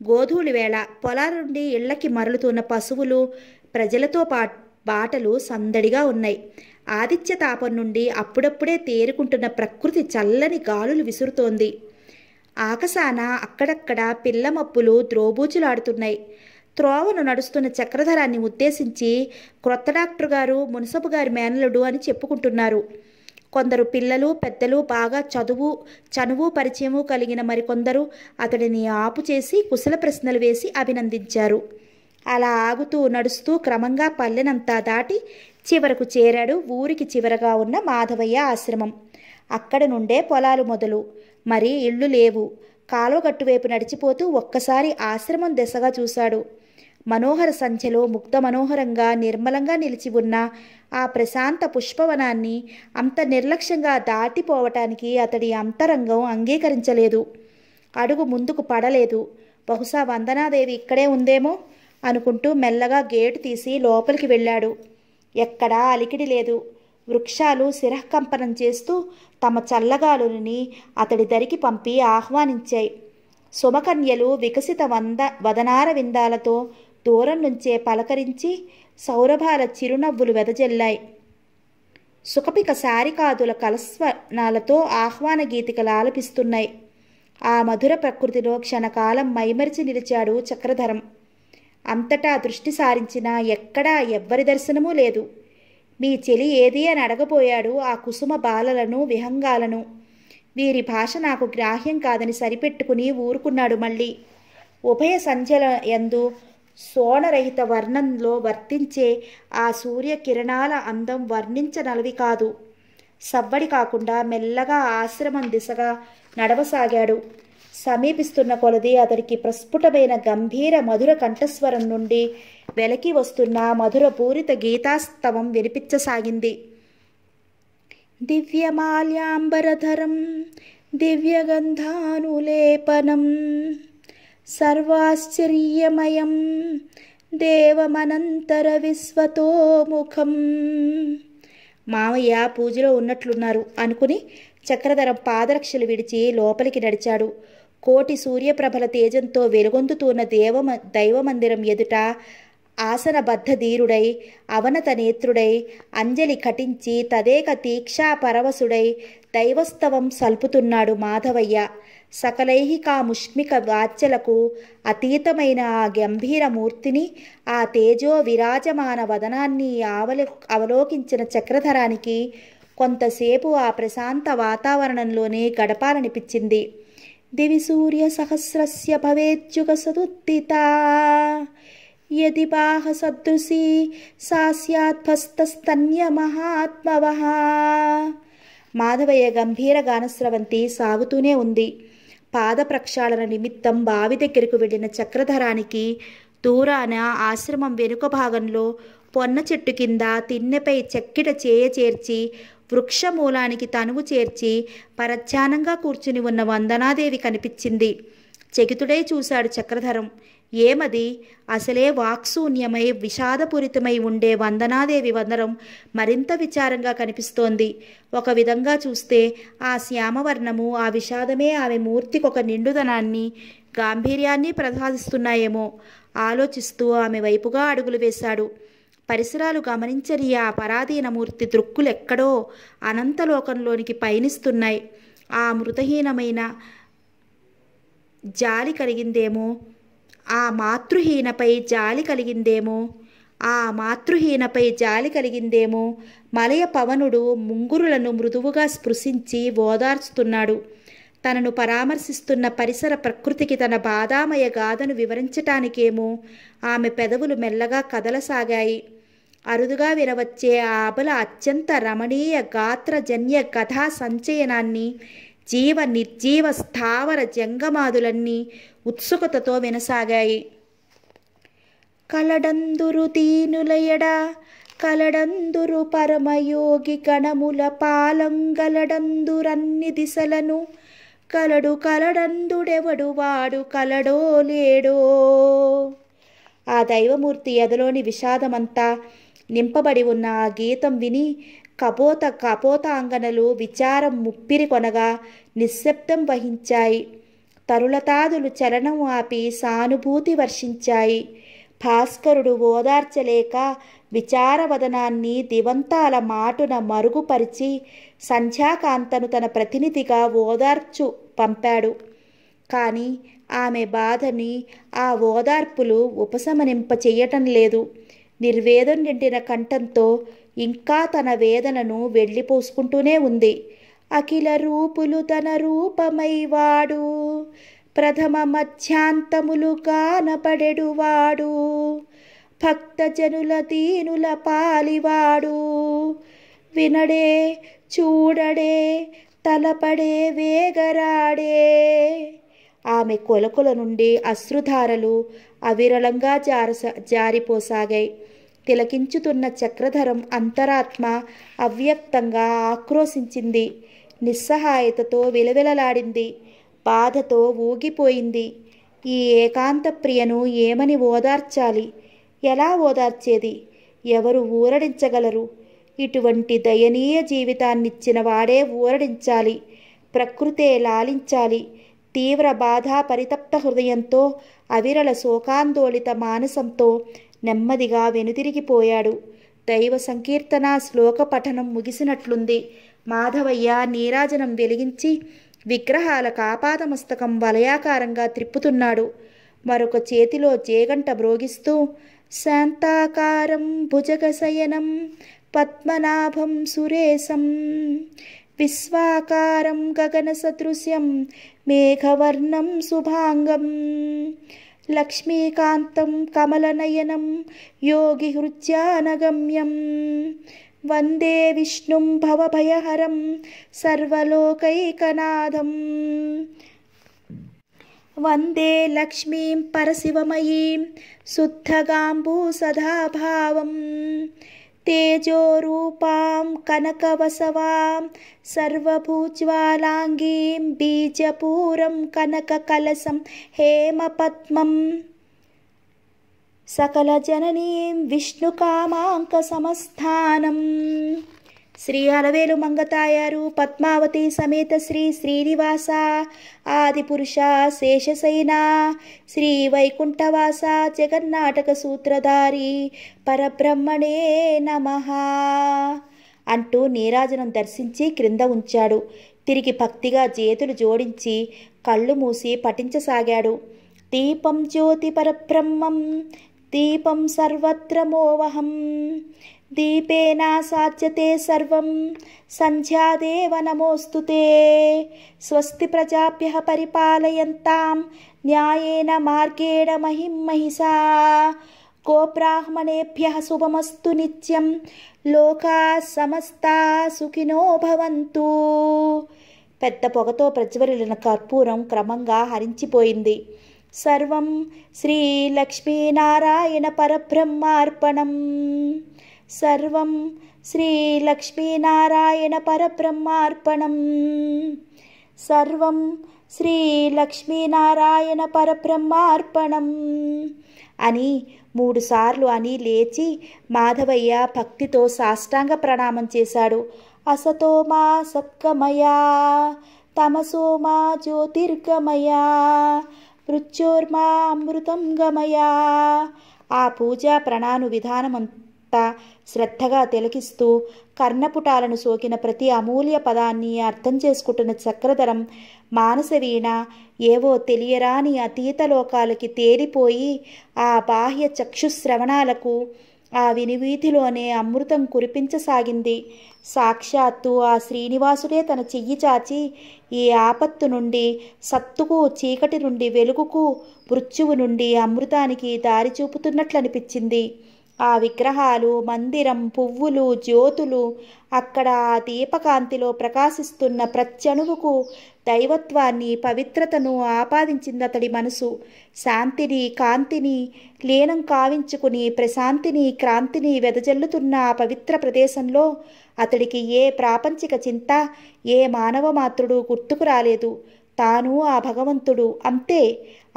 గోధూళి వేళ పొలాల నుండి ఇళ్లకి మరలుతున్న పశువులు ప్రజలతో పా బాటలు సందడిగా ఉన్నాయి ఆదిత్య తాపం నుండి అప్పుడప్పుడే తేరుకుంటున్న ప్రకృతి చల్లని గాలులు విసురుతోంది ఆకసాన అక్కడక్కడ పిల్ల మప్పులు ద్రోబూచులాడుతున్నాయి త్రోవను నడుస్తున్న చక్రధరాన్ని ఉద్దేశించి క్రొత్త డాక్టర్ గారు మునసపు గారి మేనలుడు అని చెప్పుకుంటున్నారు కొందరు పిల్లలు పెద్దలు బాగా చదువు చనువు పరిచయము కలిగిన మరికొందరు అతడిని ఆపు చేసి కుశల ప్రశ్నలు వేసి అభినందించారు అలా ఆగుతూ నడుస్తూ క్రమంగా పల్లెనంతా దాటి చివరకు చేరాడు ఊరికి చివరగా ఉన్న మాధవయ్య ఆశ్రమం అక్కడ నుండే పొలాలు మొదలు మరి ఇళ్ళు లేవు కాలువగట్టు వైపు నడిచిపోతూ ఒక్కసారి ఆశ్రమం దిశగా చూశాడు మనోహర సంఖ్యలో ముక్త మనోహరంగా నిర్మలంగా నిలిచి ఉన్న ఆ ప్రశాంత పుష్పవనాన్ని అంత నిర్లక్ష్యంగా దాటిపోవటానికి అతడి అంతరంగం అంగీకరించలేదు అడుగు ముందుకు పడలేదు బహుశా వందనాదేవి ఇక్కడే ఉందేమో అనుకుంటూ మెల్లగా గేటు తీసి లోపలికి వెళ్ళాడు ఎక్కడా అలికిడి లేదు వృక్షాలు శిరఃకంపనం చేస్తూ తమ చల్లగాలుని అతడి దరికి పంపి ఆహ్వానించాయి సుమకన్యలు వికసిత వంద వదనార విందాలతో దూరం నుంచే పలకరించి సౌరభాల చిరునవ్వులు వెదజల్లాయి సుఖపిక సారికాదుల కలస్వనాలతో ఆహ్వాన గీతికలు ఆలపిస్తున్నాయి ఆ మధుర ప్రకృతిలో క్షణకాలం మైమరిచి నిలిచాడు చక్రధరం అంతటా దృష్టి సారించినా ఎక్కడా ఎవ్వరి దర్శనమూ లేదు మీ చెలి ఏది అని అడగబోయాడు ఆ కుసుమ బాలలను విహంగాలను వీరి భాష నాకు గ్రాహ్యం కాదని సరిపెట్టుకుని ఊరుకున్నాడు మళ్ళీ ఉభయ సంజల ఎందు సోనరహిత వర్ణంలో వర్తించే ఆ సూర్యకిరణాల అందం వర్ణించనలవి కాదు సవ్వడి కాకుండా మెల్లగా ఆశ్రమం దిశగా నడవసాగాడు సమీపిస్తున్న కొలది అతడికి ప్రస్ఫుటమైన గంభీర మధుర కంఠస్వరం నుండి వెలకి వస్తున్న మధుర పూరిత గీతాస్తవం వినిపించసాగింది దివ్యమాల్యాంబరధరం దివ్యగంధానులేపనం సర్వాశ్చర్యమయం దేవమనంతర విశ్వతోముఖం మామయ్య పూజలో ఉన్నట్లున్నారు అనుకుని చక్రధరం పాదరక్షలు విడిచి లోపలికి నడిచాడు కోటి సూర్యప్రభల తేజంతో వెలుగొందుతున్న దేవ దైవమందిరం ఎదుట ఆసనబద్ధ ధీరుడై అవనత నేత్రుడై అంజలి కటించి తదేక తీక్షా పరవశుడై దైవస్తవం సల్పుతున్నాడు మాధవయ్య సకలైహికా ముష్మిక వాచ్యలకు అతీతమైన ఆ గంభీర మూర్తిని ఆ తేజో విరాజమాన వదనాన్ని ఆవలి అవలోకించిన చక్రధరానికి కొంతసేపు ఆ ప్రశాంత వాతావరణంలోనే గడపాలనిపించింది సహస్రస్య सूर्यसहस्रस्य भवेद्युगसदुत्थिता యది బాహ सदृशी सा स्याद्भस्तस्तन्यमहात्मवः మాధవయ్య గంభీర గానస్రవంతి సాగుతూనే ఉంది పాద ప్రక్షాళన నిమిత్తం బావి దగ్గరకు వెళ్ళిన చక్రధరానికి దూరాన ఆశ్రమం వెనుక భాగంలో పొన్న చెట్టు కింద తిన్నెపై చెక్కిట చేయ చేర్చి వృక్షమూలానికి తనువు చేర్చి పరధ్యానంగా కూర్చుని ఉన్న వందనాదేవి కనిపించింది చెకితుడై చూశాడు చక్రధరం ఏమది అసలే వాక్శూన్యమై విషాదపూరితమై ఉండే వందనాదేవి వందనం మరింత విచారంగా కనిపిస్తోంది ఒక విధంగా చూస్తే ఆ శ్యామవర్ణము ఆ విషాదమే ఆమె మూర్తికొక నిండుదనాన్ని గాంభీర్యాన్ని ప్రసాదిస్తున్నాయేమో ఆలోచిస్తూ ఆమె వైపుగా అడుగులు వేశాడు పరిసరాలు గమనించని ఆ పరాధీనమూర్తి దృక్కులెక్కడో అనంతలోకంలోనికి పయనిస్తున్నాయి ఆ మృతహీనమైన జాలి కలిగిందేమో ఆ మాతృహీనపై జాలి కలిగిందేమో ఆ మాతృహీనపై జాలి కలిగిందేమో మలయ పవనుడు ముంగురులను మృదువుగా స్పృశించి ఓదార్చుతున్నాడు తనను పరామర్శిస్తున్న పరిసర ప్రకృతికి తన బాధామయ గాథను వివరించటానికేమో ఆమె పెదవులు మెల్లగా కదలసాగాయి అరుదుగా వినవచ్చే ఆ అబల అత్యంత రమణీయ గాత్రజన్య కథా సంచయనాన్ని జీవ నిర్జీవ స్థావర జంగమాదులన్నీ ఉత్సుకతతో వినసాగాయి కలడందురు దీనులయడా కలడందురు పరమయోగి గణముల గలడందురన్ని దిశలను కలడు కలడందుడెవడు వాడు కలడో లేడో ఆ దైవమూర్తి ఎదలోని విషాదమంతా నింపబడి ఉన్న ఆ గీతం విని కపోత అంగనలు విచారం ముప్పిరి కొనగా నిశ్శబ్దం వహించాయి తరులతాదులు చలనం ఆపి సానుభూతి వర్షించాయి భాస్కరుడు ఓదార్చలేక విచారవదనాన్ని దివంతాల మాటున మరుగుపరిచి సంధ్యాకాంతను తన ప్రతినిధిగా ఓదార్చు పంపాడు కానీ ఆమె బాధని ఆ ఓదార్పులు ఉపశమనింప లేదు నిర్వేదం నిండిన కంఠంతో ఇంకా తన వేదనను వెళ్ళిపోసుకుంటూనే ఉంది అఖిల రూపులు తన రూపమైవాడు ప్రథమ మధ్యాంతములు కానపడెడువాడు భక్తజనుల దీనుల పాలివాడు వినడే చూడడే తలపడే వేగరాడే ఆమె కొలకుల నుండి అశ్రుధారలు అవిరళంగా జారస జారిపోసాగాయి తిలకించుతున్న చక్రధరం అంతరాత్మ అవ్యక్తంగా ఆక్రోశించింది నిస్సహాయతతో విలవిలలాడింది బాధతో ఊగిపోయింది ఈ ఏకాంత ప్రియను ఏమని ఓదార్చాలి ఎలా ఓదార్చేది ఎవరు ఊరడించగలరు ఇటువంటి దయనీయ జీవితాన్నిచ్చిన వాడే ఊరడించాలి ప్రకృతే లాలించాలి తీవ్ర బాధ పరితప్త హృదయంతో అవిరల శోకాందోళిత మానసంతో నెమ్మదిగా వెనుతిరిగిపోయాడు దైవ సంకీర్తన శ్లోక పఠనం ముగిసినట్లుంది మాధవయ్య నీరాజనం వెలిగించి విగ్రహాల కాపాదమస్తకం వలయాకారంగా త్రిప్పుతున్నాడు మరొక చేతిలో జేగంట బ్రోగిస్తూ శాంతాకారం భుజగశయనం పద్మనాభం సురేశం విశ్వాకారం గగన సదృశ్యం మేఘవర్ణం శుభాంగం लक्ष्मीकान्तं कमलनयनं योगिहृत्यानगम्यं वन्दे विष्णुं भवभयहरं सर्वलोकैकनाथम् वन्दे लक्ष्मीं परशिवमयीं शुद्धगाम्बूसदाभावम् तेजोरूपां कनकवसवां सर्वभूज्वालाङ्गीं बीजपूरं कनककलशं हेमपद्मं सकलजननीं विष्णुकामाङ्कसमस्थानम् శ్రీ అలవేలు మంగతాయారు పద్మావతి సమేత శ్రీ శ్రీనివాస ఆదిపురుష శేషసైన శ్రీ వైకుంఠవాస జగన్నాటక సూత్రధారి పరబ్రహ్మణే నమ అంటూ నీరాజనం దర్శించి క్రింద ఉంచాడు తిరిగి భక్తిగా చేతులు జోడించి కళ్ళు మూసి పఠించసాగాడు దీపం జ్యోతి పరబ్రహ్మం దీపం సర్వత్ర మోవహం దీపేనా సాధ్యతే సర్వం సంధ్యాదేవ నమోస్తు స్వస్తి ప్రజాభ్య పరిపాలయంతాం న్యాయేన మార్గేణ మహిం మహిషా గోబ్రాహ్మణేభ్య శుభమస్తు నిత్యం లోకా సమస్త సుఖినో భవంతు పెద్ద పొగతో ప్రజ్వరిలిన కర్పూరం క్రమంగా హరించిపోయింది సర్వం శ్రీలక్ష్మీనారాయణ పరబ్రహ్మార్పణం సర్వం శ్రీలక్ష్మీనారాయణ పరబ్రహ్మార్పణం సర్వం శ్రీలక్ష్మీనారాయణ పరబ్రహ్మార్పణం అని మూడుసార్లు అని లేచి మాధవయ్య భక్తితో సాష్టాంగ ప్రణామం చేశాడు అసతో మా సత్కమయా తమసో మా జ్యోతిర్గమయా మృత్యోర్మా అమృతం గమయా ఆ పూజా ప్రణాను విధానమంతా శ్రద్ధగా తిలకిస్తూ కర్ణపుటాలను సోకిన ప్రతి అమూల్య పదాన్ని అర్థం చేసుకుంటున్న చక్రధరం మానసవీణ ఏవో తెలియరాని అతీత లోకాలకి తేలిపోయి ఆ బాహ్య చక్షుశ్రవణాలకు ఆ వినివీధిలోనే అమృతం కురిపించసాగింది సాక్షాత్తు ఆ శ్రీనివాసుడే తన చెయ్యి చాచి ఈ ఆపత్తు నుండి సత్తుకు చీకటి నుండి వెలుగుకు మృత్యువు నుండి అమృతానికి దారి చూపుతున్నట్లనిపించింది ఆ విగ్రహాలు మందిరం పువ్వులు జ్యోతులు అక్కడ ఆ దీపకాంతిలో ప్రకాశిస్తున్న ప్రత్యణువుకు దైవత్వాన్ని పవిత్రతను ఆపాదించింది అతడి మనసు శాంతిని కాంతిని లీనం కావించుకుని ప్రశాంతిని క్రాంతిని వెదజల్లుతున్న ఆ పవిత్ర ప్రదేశంలో అతడికి ఏ ప్రాపంచిక చింత ఏ మాత్రుడు గుర్తుకు రాలేదు తాను ఆ భగవంతుడు అంతే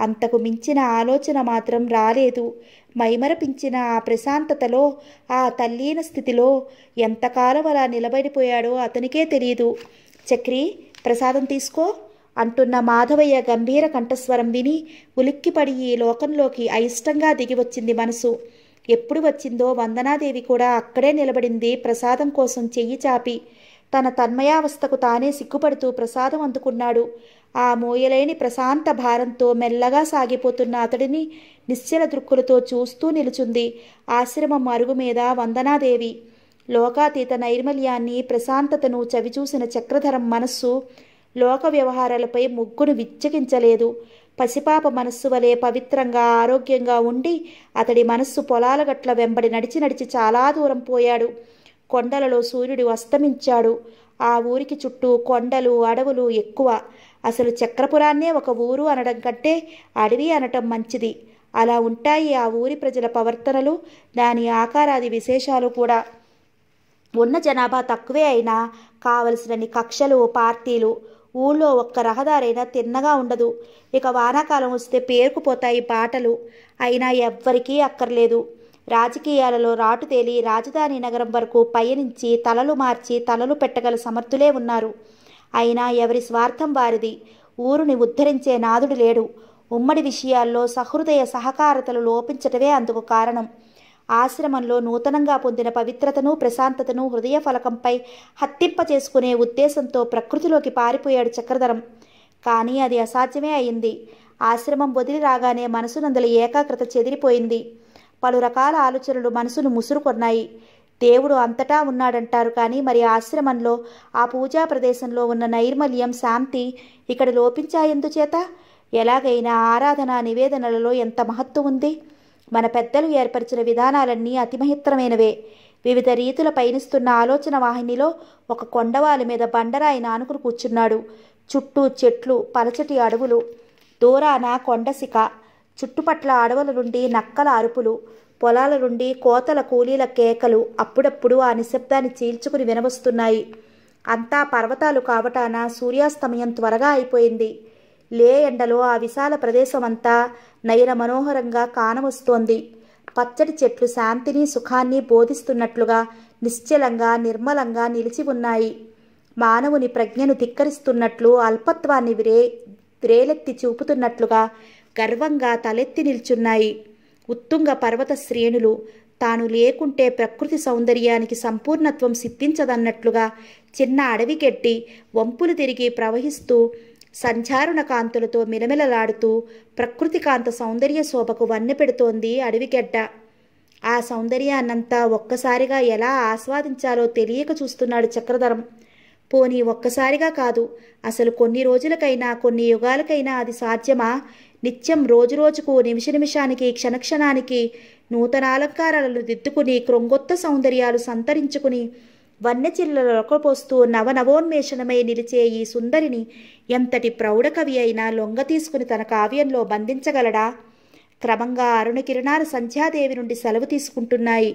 అంతకు మించిన ఆలోచన మాత్రం రాలేదు మైమరపించిన ఆ ప్రశాంతతలో ఆ తల్లీన స్థితిలో ఎంతకాలం అలా నిలబడిపోయాడో అతనికే తెలియదు చక్రి ప్రసాదం తీసుకో అంటున్న మాధవయ్య గంభీర కంఠస్వరం విని ఉలిక్కిపడి ఈ లోకంలోకి అయిష్టంగా దిగివచ్చింది మనసు ఎప్పుడు వచ్చిందో వందనాదేవి కూడా అక్కడే నిలబడింది ప్రసాదం కోసం చెయ్యి చాపి తన తన్మయావస్థకు తానే సిగ్గుపడుతూ ప్రసాదం అందుకున్నాడు ఆ మోయలేని ప్రశాంత భారంతో మెల్లగా సాగిపోతున్న అతడిని నిశ్చల దృక్కులతో చూస్తూ నిలుచుంది ఆశ్రమం మరుగు మీద వందనాదేవి లోకాతీత నైర్మల్యాన్ని ప్రశాంతతను చవిచూసిన చక్రధరం మనస్సు లోక వ్యవహారాలపై ముగ్గును విచ్చగించలేదు పసిపాప మనస్సు వలె పవిత్రంగా ఆరోగ్యంగా ఉండి అతడి మనస్సు పొలాల గట్ల వెంబడి నడిచి నడిచి చాలా దూరం పోయాడు కొండలలో సూర్యుడు అస్తమించాడు ఆ ఊరికి చుట్టూ కొండలు అడవులు ఎక్కువ అసలు చక్రపురాన్నే ఒక ఊరు అనడం కంటే అడవి అనటం మంచిది అలా ఉంటాయి ఆ ఊరి ప్రజల ప్రవర్తనలు దాని ఆకారాది విశేషాలు కూడా ఉన్న జనాభా తక్కువే అయినా కావలసినన్ని కక్షలు పార్టీలు ఊళ్ళో ఒక్క రహదారైనా తిన్నగా ఉండదు ఇక వానాకాలం వస్తే పేరుకుపోతాయి బాటలు అయినా ఎవ్వరికీ అక్కర్లేదు రాజకీయాలలో రాటు తేలి రాజధాని నగరం వరకు పయనించి తలలు మార్చి తలలు పెట్టగల సమర్థులే ఉన్నారు అయినా ఎవరి స్వార్థం వారిది ఊరుని ఉద్ధరించే నాదుడు లేడు ఉమ్మడి విషయాల్లో సహృదయ సహకారతలు లోపించటమే అందుకు కారణం ఆశ్రమంలో నూతనంగా పొందిన పవిత్రతను ప్రశాంతతను హృదయ ఫలకంపై హత్తింపచేసుకునే ఉద్దేశంతో ప్రకృతిలోకి పారిపోయాడు చక్రధరం కానీ అది అసాధ్యమే అయింది ఆశ్రమం వదిలి రాగానే మనసునందల ఏకాగ్రత చెదిరిపోయింది పలు రకాల ఆలోచనలు మనసును ముసురుకొన్నాయి దేవుడు అంతటా ఉన్నాడంటారు కానీ మరి ఆశ్రమంలో ఆ పూజా ప్రదేశంలో ఉన్న నైర్మల్యం శాంతి ఇక్కడ లోపించాయందుచేత ఎలాగైనా ఆరాధన నివేదనలలో ఎంత మహత్వం ఉంది మన పెద్దలు ఏర్పరిచిన విధానాలన్నీ అతిమహిత్రమైనవే వివిధ రీతుల పయనిస్తున్న ఆలోచన వాహినిలో ఒక కొండవాలి మీద బండరాయి నానుకుని కూర్చున్నాడు చుట్టూ చెట్లు పలచటి అడవులు దూరాన కొండసిక చుట్టుపట్ల అడవుల నుండి నక్కల అరుపులు పొలాల నుండి కోతల కూలీల కేకలు అప్పుడప్పుడు ఆ నిశ్శబ్దాన్ని చీల్చుకుని వినవస్తున్నాయి అంతా పర్వతాలు కావటాన సూర్యాస్తమయం త్వరగా అయిపోయింది లే ఎండలో ఆ విశాల ప్రదేశమంతా నయన మనోహరంగా కానవస్తోంది పచ్చటి చెట్లు శాంతిని సుఖాన్ని బోధిస్తున్నట్లుగా నిశ్చలంగా నిర్మలంగా నిలిచి ఉన్నాయి మానవుని ప్రజ్ఞను ధిక్కరిస్తున్నట్లు అల్పత్వాన్ని విరే విరేలెత్తి చూపుతున్నట్లుగా గర్వంగా తలెత్తి నిల్చున్నాయి ఉత్తుంగ పర్వత శ్రేణులు తాను లేకుంటే ప్రకృతి సౌందర్యానికి సంపూర్ణత్వం సిద్ధించదన్నట్లుగా చిన్న అడవికెట్టి వంపులు తిరిగి ప్రవహిస్తూ సంచారుణ కాంతులతో మిలమిలలాడుతూ ప్రకృతి కాంత సౌందర్య శోభకు వన్నె పెడుతోంది అడవిగెడ్డ ఆ సౌందర్యాన్నంతా ఒక్కసారిగా ఎలా ఆస్వాదించాలో తెలియక చూస్తున్నాడు చక్రధరం పోనీ ఒక్కసారిగా కాదు అసలు కొన్ని రోజులకైనా కొన్ని యుగాలకైనా అది సాధ్యమా నిత్యం రోజురోజుకు నిమిష నిమిషానికి క్షణక్షణానికి నూతన అలంకారాలను దిద్దుకుని క్రొంగొత్త సౌందర్యాలు సంతరించుకుని వన్యచిల్ల రొక్కపోస్తూ నవనవోన్మేషణమై నిలిచే ఈ సుందరిని ఎంతటి ప్రౌఢకవి అయినా లొంగ తీసుకుని తన కావ్యంలో బంధించగలడా క్రమంగా అరుణ కిరణాలు సంధ్యాదేవి నుండి సెలవు తీసుకుంటున్నాయి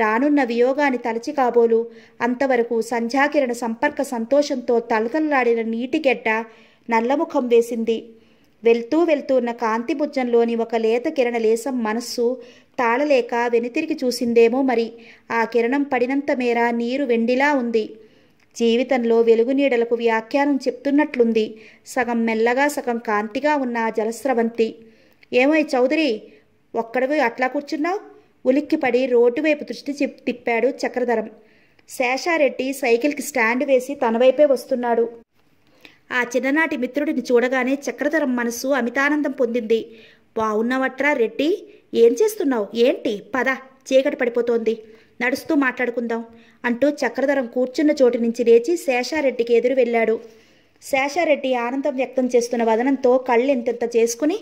రానున్న వియోగాన్ని తలచి కాబోలు అంతవరకు సంధ్యాకిరణ సంపర్క సంతోషంతో తలతల్లాడిన నీటిగెడ్డ నల్లముఖం వేసింది వెళ్తూ వెళ్తున్న కాంతి భుజంలోని ఒక లేత కిరణ లేసం మనస్సు తాళలేక వెనుతిరిగి చూసిందేమో మరి ఆ కిరణం పడినంత మేర నీరు వెండిలా ఉంది జీవితంలో వెలుగు నీడలకు వ్యాఖ్యానం చెప్తున్నట్లుంది సగం మెల్లగా సగం కాంతిగా ఉన్న జలస్రవంతి ఏమై చౌదరి ఒక్కడవి అట్లా కూర్చున్నావు ఉలిక్కిపడి రోడ్డు వైపు దృష్టి తిప్పాడు చక్రధరం శేషారెడ్డి సైకిల్కి స్టాండ్ వేసి తన వైపే వస్తున్నాడు ఆ చిన్ననాటి మిత్రుడిని చూడగానే చక్రధరం మనస్సు అమితానందం పొందింది బావున్నవట్రా రెడ్డి ఏం చేస్తున్నావు ఏంటి పద చీకటి పడిపోతోంది నడుస్తూ మాట్లాడుకుందాం అంటూ చక్రధరం కూర్చున్న చోటు నుంచి లేచి శేషారెడ్డికి ఎదురు వెళ్ళాడు శేషారెడ్డి ఆనందం వ్యక్తం చేస్తున్న వదనంతో కళ్ళెంతెంత చేసుకుని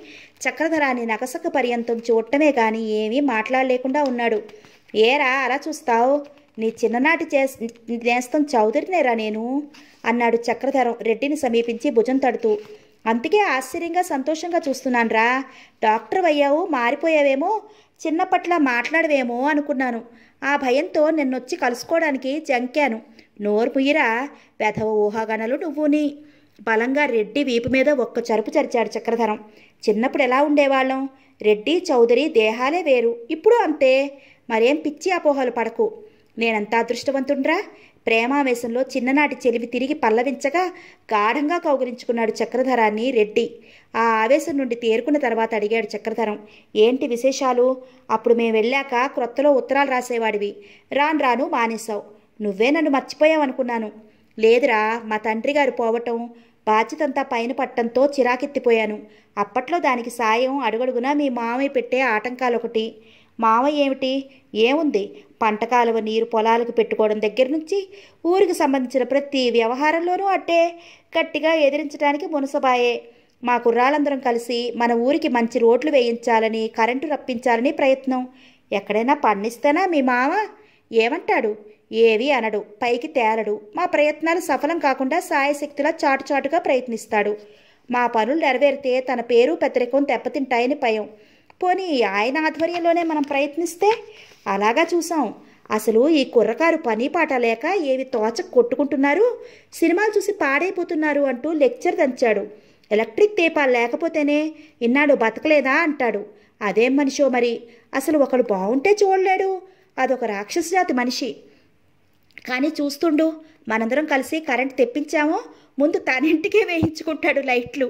చక్రధరాన్ని నగసక పర్యంతం చూడటమే కానీ ఏమీ మాట్లాడలేకుండా ఉన్నాడు ఏరా అలా చూస్తావు నీ చిన్ననాటి చే నేస్తం చౌదరినేరా నేను అన్నాడు చక్రధరం రెడ్డిని సమీపించి భుజం తడుతూ అందుకే ఆశ్చర్యంగా సంతోషంగా చూస్తున్నానరా డాక్టర్ అయ్యావు మారిపోయావేమో చిన్నప్పట్లో మాట్లాడవేమో అనుకున్నాను ఆ భయంతో నిన్నొచ్చి కలుసుకోవడానికి జంకాను నోరు పుయ్యిరా వెధవ ఊహాగణలు నువ్వుని బలంగా రెడ్డి వీపు మీద ఒక్క చరుపు చరిచాడు చక్రధరం చిన్నప్పుడు ఎలా ఉండేవాళ్ళం రెడ్డి చౌదరి దేహాలే వేరు ఇప్పుడు అంతే మరేం పిచ్చి అపోహలు పడకు నేనంత అదృష్టవంతుండ్రా ప్రేమావేశంలో చిన్ననాటి చెలివి తిరిగి పల్లవించగా గాఢంగా కౌగిలించుకున్నాడు చక్రధరాన్ని రెడ్డి ఆ ఆవేశం నుండి తేరుకున్న తర్వాత అడిగాడు చక్రధరం ఏంటి విశేషాలు అప్పుడు మేము వెళ్ళాక క్రొత్తలో ఉత్తరాలు రాసేవాడివి రాను రాను మానేశావు నువ్వే నన్ను మర్చిపోయావు అనుకున్నాను లేదురా మా తండ్రి గారు పోవటం బాధ్యతంతా పైన పట్టంతో చిరాకెత్తిపోయాను అప్పట్లో దానికి సాయం అడుగడుగునా మీ మామయ్య పెట్టే ఆటంకాలు ఒకటి మావ ఏమిటి ఏముంది పంట కాలువ నీరు పొలాలకు పెట్టుకోవడం దగ్గర నుంచి ఊరికి సంబంధించిన ప్రతి వ్యవహారంలోనూ అట్టే గట్టిగా ఎదిరించడానికి మునసబాయే మా కుర్రాలందరం కలిసి మన ఊరికి మంచి రోడ్లు వేయించాలని కరెంటు రప్పించాలని ప్రయత్నం ఎక్కడైనా పండిస్తేనా మీ మామ ఏమంటాడు ఏవి అనడు పైకి తేలడు మా ప్రయత్నాలు సఫలం కాకుండా సాయశక్తిలా చాటుచాటుగా ప్రయత్నిస్తాడు మా పనులు నెరవేరితే తన పేరు పెద్దరికం దెబ్బతింటాయని భయం పోనీ ఆయన ఆధ్వర్యంలోనే మనం ప్రయత్నిస్తే అలాగా చూసాం అసలు ఈ కుర్రకారు పని పాట లేక ఏవి తోచ కొట్టుకుంటున్నారు సినిమాలు చూసి పాడైపోతున్నారు అంటూ లెక్చర్ దంచాడు ఎలక్ట్రిక్ తీపాలు లేకపోతేనే ఇన్నాడు బతకలేదా అంటాడు అదేం మనిషో మరి అసలు ఒకడు బాగుంటే చూడలేడు అదొక జాతి మనిషి కానీ చూస్తుండు మనందరం కలిసి కరెంట్ తెప్పించాము ముందు తనింటికే వేయించుకుంటాడు లైట్లు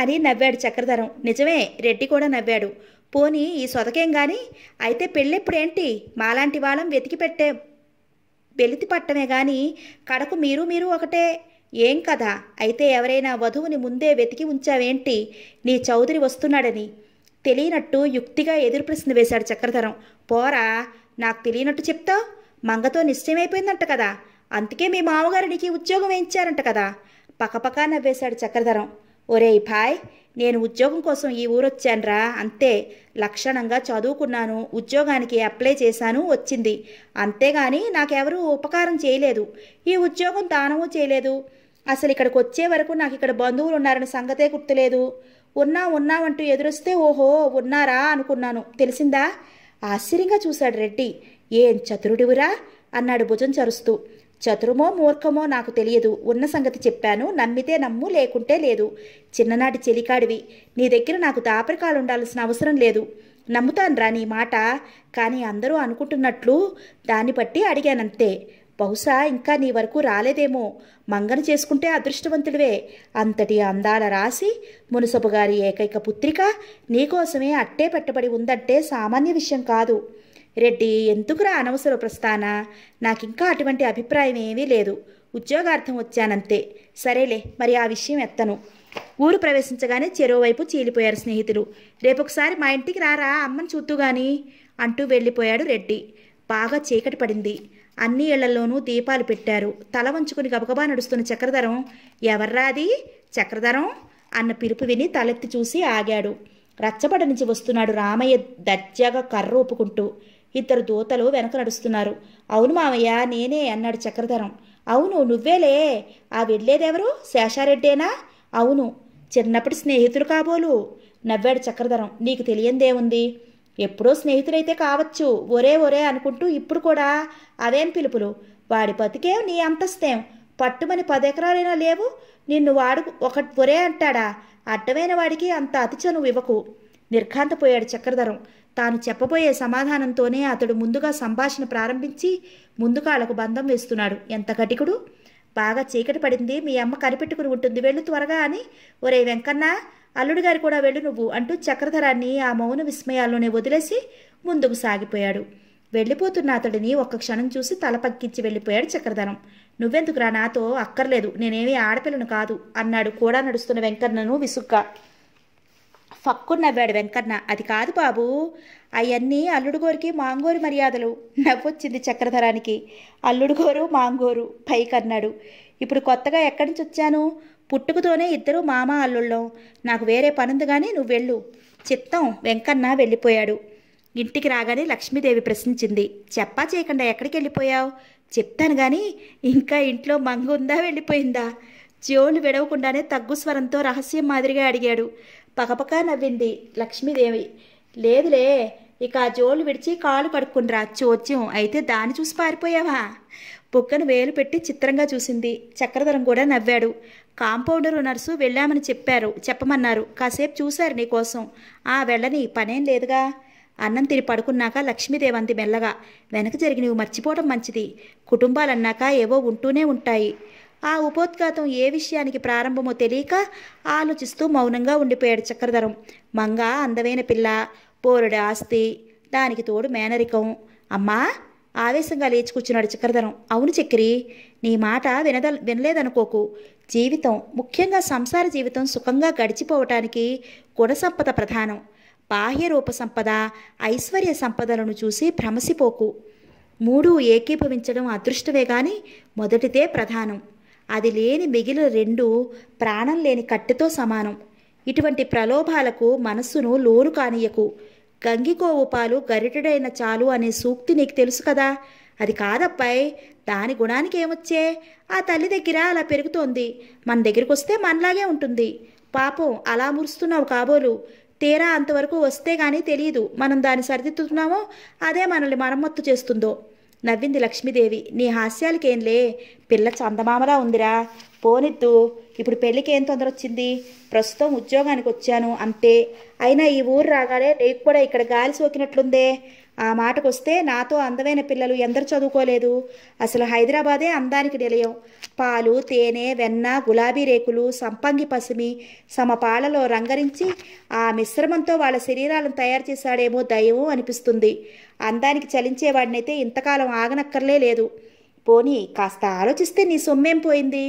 అని నవ్వాడు చక్రధరం నిజమే రెడ్డి కూడా నవ్వాడు పోని ఈ సొదకేం కానీ అయితే పెళ్ళెప్పుడేంటి మాలాంటి వాళ్ళం వెతికి పెట్టే వెలితి పట్టమే కానీ కడకు మీరు మీరు ఒకటే ఏం కదా అయితే ఎవరైనా వధువుని ముందే వెతికి ఉంచావేంటి నీ చౌదరి వస్తున్నాడని తెలియనట్టు యుక్తిగా ఎదురు ప్రశ్న వేశాడు చక్రధరం పోరా నాకు తెలియనట్టు చెప్తావు మంగతో నిశ్చయమైపోయిందంట కదా అందుకే మీ మామగారు నీకు ఉద్యోగం వేయించారంట కదా పక్కపక్క నవ్వేశాడు చక్రధరం ఒరేయ్ భాయ్ నేను ఉద్యోగం కోసం ఈ ఊరొచ్చాన్రా అంతే లక్షణంగా చదువుకున్నాను ఉద్యోగానికి అప్లై చేశాను వచ్చింది అంతేగాని నాకెవరూ ఉపకారం చేయలేదు ఈ ఉద్యోగం దానము చేయలేదు అసలు ఇక్కడికి వచ్చే వరకు నాకు ఇక్కడ బంధువులు ఉన్నారని సంగతే గుర్తులేదు ఉన్నా ఉన్నామంటూ ఎదురొస్తే ఓహో ఉన్నారా అనుకున్నాను తెలిసిందా ఆశ్చర్యంగా చూశాడు రెడ్డి ఏం చతురుడివురా అన్నాడు భుజం చరుస్తూ చతురమో మూర్ఖమో నాకు తెలియదు ఉన్న సంగతి చెప్పాను నమ్మితే నమ్ము లేకుంటే లేదు చిన్ననాటి చెలికాడివి నీ దగ్గర నాకు దాపరికాలు ఉండాల్సిన అవసరం లేదు నమ్ముతానురా నీ మాట కానీ అందరూ అనుకుంటున్నట్లు దాన్ని బట్టి అడిగానంతే బహుశా ఇంకా నీ వరకు రాలేదేమో మంగను చేసుకుంటే అదృష్టవంతుడివే అంతటి అందాల రాసి మునసపు గారి ఏకైక పుత్రిక నీకోసమే అట్టే పెట్టబడి ఉందంటే సామాన్య విషయం కాదు రెడ్డి ఎందుకురా అనవసర నాకు నాకింకా అటువంటి అభిప్రాయం ఏమీ లేదు ఉద్యోగార్థం వచ్చానంతే సరేలే మరి ఆ విషయం ఎత్తను ఊరు ప్రవేశించగానే వైపు చీలిపోయారు స్నేహితులు రేపొకసారి మా ఇంటికి రారా అమ్మని చూతూ గాని అంటూ వెళ్ళిపోయాడు రెడ్డి బాగా చీకటి పడింది అన్ని ఇళ్లలోనూ దీపాలు పెట్టారు తల వంచుకుని గబగబా నడుస్తున్న చక్రధరం ఎవర్రాది అది చక్రధరం అన్న పిలుపు విని తలెత్తి చూసి ఆగాడు రచ్చబడ నుంచి వస్తున్నాడు రామయ్య దర్జాగా కర్ర ఒప్పుకుంటూ ఇద్దరు దూతలు వెనక నడుస్తున్నారు అవును మామయ్య నేనే అన్నాడు చక్రధరం అవును నువ్వేలే ఆ వెళ్ళేదెవరు శేషారెడ్డేనా అవును చిన్నప్పటి స్నేహితులు కాబోలు నవ్వాడు చక్రధరం నీకు తెలియందేముంది ఎప్పుడో స్నేహితులైతే కావచ్చు ఒరే ఒరే అనుకుంటూ ఇప్పుడు కూడా అవేం పిలుపులు వాడి బతికేం నీ అంతస్తేం పట్టుమని పదెకరాలైనా లేవు నిన్ను వాడు ఒక ఒరే అంటాడా అడ్డమైన వాడికి అంత అతిచను ఇవ్వకు నిర్ఘాంతపోయాడు చక్రధరం తాను చెప్పబోయే సమాధానంతోనే అతడు ముందుగా సంభాషణ ప్రారంభించి ముందుకాలకు బంధం వేస్తున్నాడు ఎంత కటికుడు బాగా చీకటి పడింది మీ అమ్మ కనిపెట్టుకుని ఉంటుంది వెళ్ళు త్వరగా అని ఒరే వెంకన్న అల్లుడు గారు కూడా వెళ్ళు నువ్వు అంటూ చక్రధరాన్ని ఆ మౌన విస్మయాల్లోనే వదిలేసి ముందుకు సాగిపోయాడు వెళ్ళిపోతున్న అతడిని ఒక్క క్షణం చూసి తల పక్కించి వెళ్ళిపోయాడు చక్రధరం నువ్వెందుకురా నాతో అక్కర్లేదు నేనేమీ ఆడపిల్లను కాదు అన్నాడు కూడా నడుస్తున్న వెంకన్నను విసుగ్గా ఫక్కున్నవ్వాడు వెంకన్న అది కాదు బాబు అవన్నీ అల్లుడుగోరికి మాంగోరు మర్యాదలు నవ్వొచ్చింది చక్రధరానికి అల్లుడుగోరు మాంగోరు పైకన్నాడు ఇప్పుడు కొత్తగా ఎక్కడి నుంచి వచ్చాను పుట్టుకతోనే ఇద్దరు మామ అల్లుళ్ళం నాకు వేరే పనుంది కానీ నువ్వు వెళ్ళు చిత్తం వెంకన్న వెళ్ళిపోయాడు ఇంటికి రాగానే లక్ష్మీదేవి ప్రశ్నించింది చెప్పా చేయకుండా ఎక్కడికి వెళ్ళిపోయావు చెప్తాను కానీ ఇంకా ఇంట్లో మంగు ఉందా వెళ్ళిపోయిందా జోలు విడవకుండానే తగ్గు స్వరంతో రహస్యం మాదిరిగా అడిగాడు పగపకా నవ్వింది లక్ష్మీదేవి లేదులే ఇక ఆ జోలు విడిచి కాలు కడుక్కునిరా చోద్యం అయితే దాన్ని చూసి పారిపోయావా బుక్కను వేలు పెట్టి చిత్రంగా చూసింది చక్రధరం కూడా నవ్వాడు కాంపౌండరు నర్సు వెళ్ళామని చెప్పారు చెప్పమన్నారు కాసేపు చూశారు నీకోసం ఆ వెళ్ళని పనేం లేదుగా అన్నం తిని పడుకున్నాక లక్ష్మీదేవంది మెల్లగా వెనక జరిగినవి మర్చిపోవడం మంచిది కుటుంబాలన్నాక ఏవో ఉంటూనే ఉంటాయి ఆ ఉపోద్ఘాతం ఏ విషయానికి ప్రారంభమో తెలియక ఆలోచిస్తూ మౌనంగా ఉండిపోయాడు చక్రధరం మంగ అందమైన పిల్ల పోరుడి ఆస్తి దానికి తోడు మేనరికం అమ్మా ఆవేశంగా లేచి కూర్చున్నాడు చక్రధరం అవును చక్రి నీ మాట వినద వినలేదనుకోకు జీవితం ముఖ్యంగా సంసార జీవితం సుఖంగా గడిచిపోవటానికి సంపద ప్రధానం బాహ్య రూప సంపద ఐశ్వర్య సంపదలను చూసి భ్రమసిపోకు మూడు ఏకీభవించడం అదృష్టమే కానీ మొదటిదే ప్రధానం అది లేని మిగిలిన రెండు ప్రాణం లేని కట్టెతో సమానం ఇటువంటి ప్రలోభాలకు మనస్సును లోను కానియకు గంగికోవు పాలు గరిటెడైన చాలు అనే సూక్తి నీకు తెలుసు కదా అది కాదబ్బాయి దాని గుణానికి ఏమొచ్చే ఆ తల్లి దగ్గర అలా పెరుగుతోంది మన దగ్గరికి వస్తే మనలాగే ఉంటుంది పాపం అలా మురుస్తున్నావు కాబోలు తీరా అంతవరకు వస్తే కానీ తెలియదు మనం దాన్ని సరిదిద్దుతున్నామో అదే మనల్ని మరమ్మత్తు చేస్తుందో నవ్వింది లక్ష్మీదేవి నీ హాస్యాలకేంలే పిల్ల చందమామలా ఉందిరా పోనిద్దు ఇప్పుడు పెళ్ళికి ఏం తొందర వచ్చింది ప్రస్తుతం ఉద్యోగానికి వచ్చాను అంతే అయినా ఈ ఊరు రాగానే నీకు కూడా ఇక్కడ గాలి సోకినట్లుందే ఆ మాటకు వస్తే నాతో అందమైన పిల్లలు ఎందరు చదువుకోలేదు అసలు హైదరాబాదే అందానికి నిలయం పాలు తేనె వెన్న గులాబీ రేకులు సంపంగి పసిమి పాలలో రంగరించి ఆ మిశ్రమంతో వాళ్ళ శరీరాలను తయారు చేశాడేమో దైవం అనిపిస్తుంది అందానికి చలించేవాడినైతే ఇంతకాలం ఆగనక్కర్లే లేదు పోని కాస్త ఆలోచిస్తే నీ సొమ్మేం పోయింది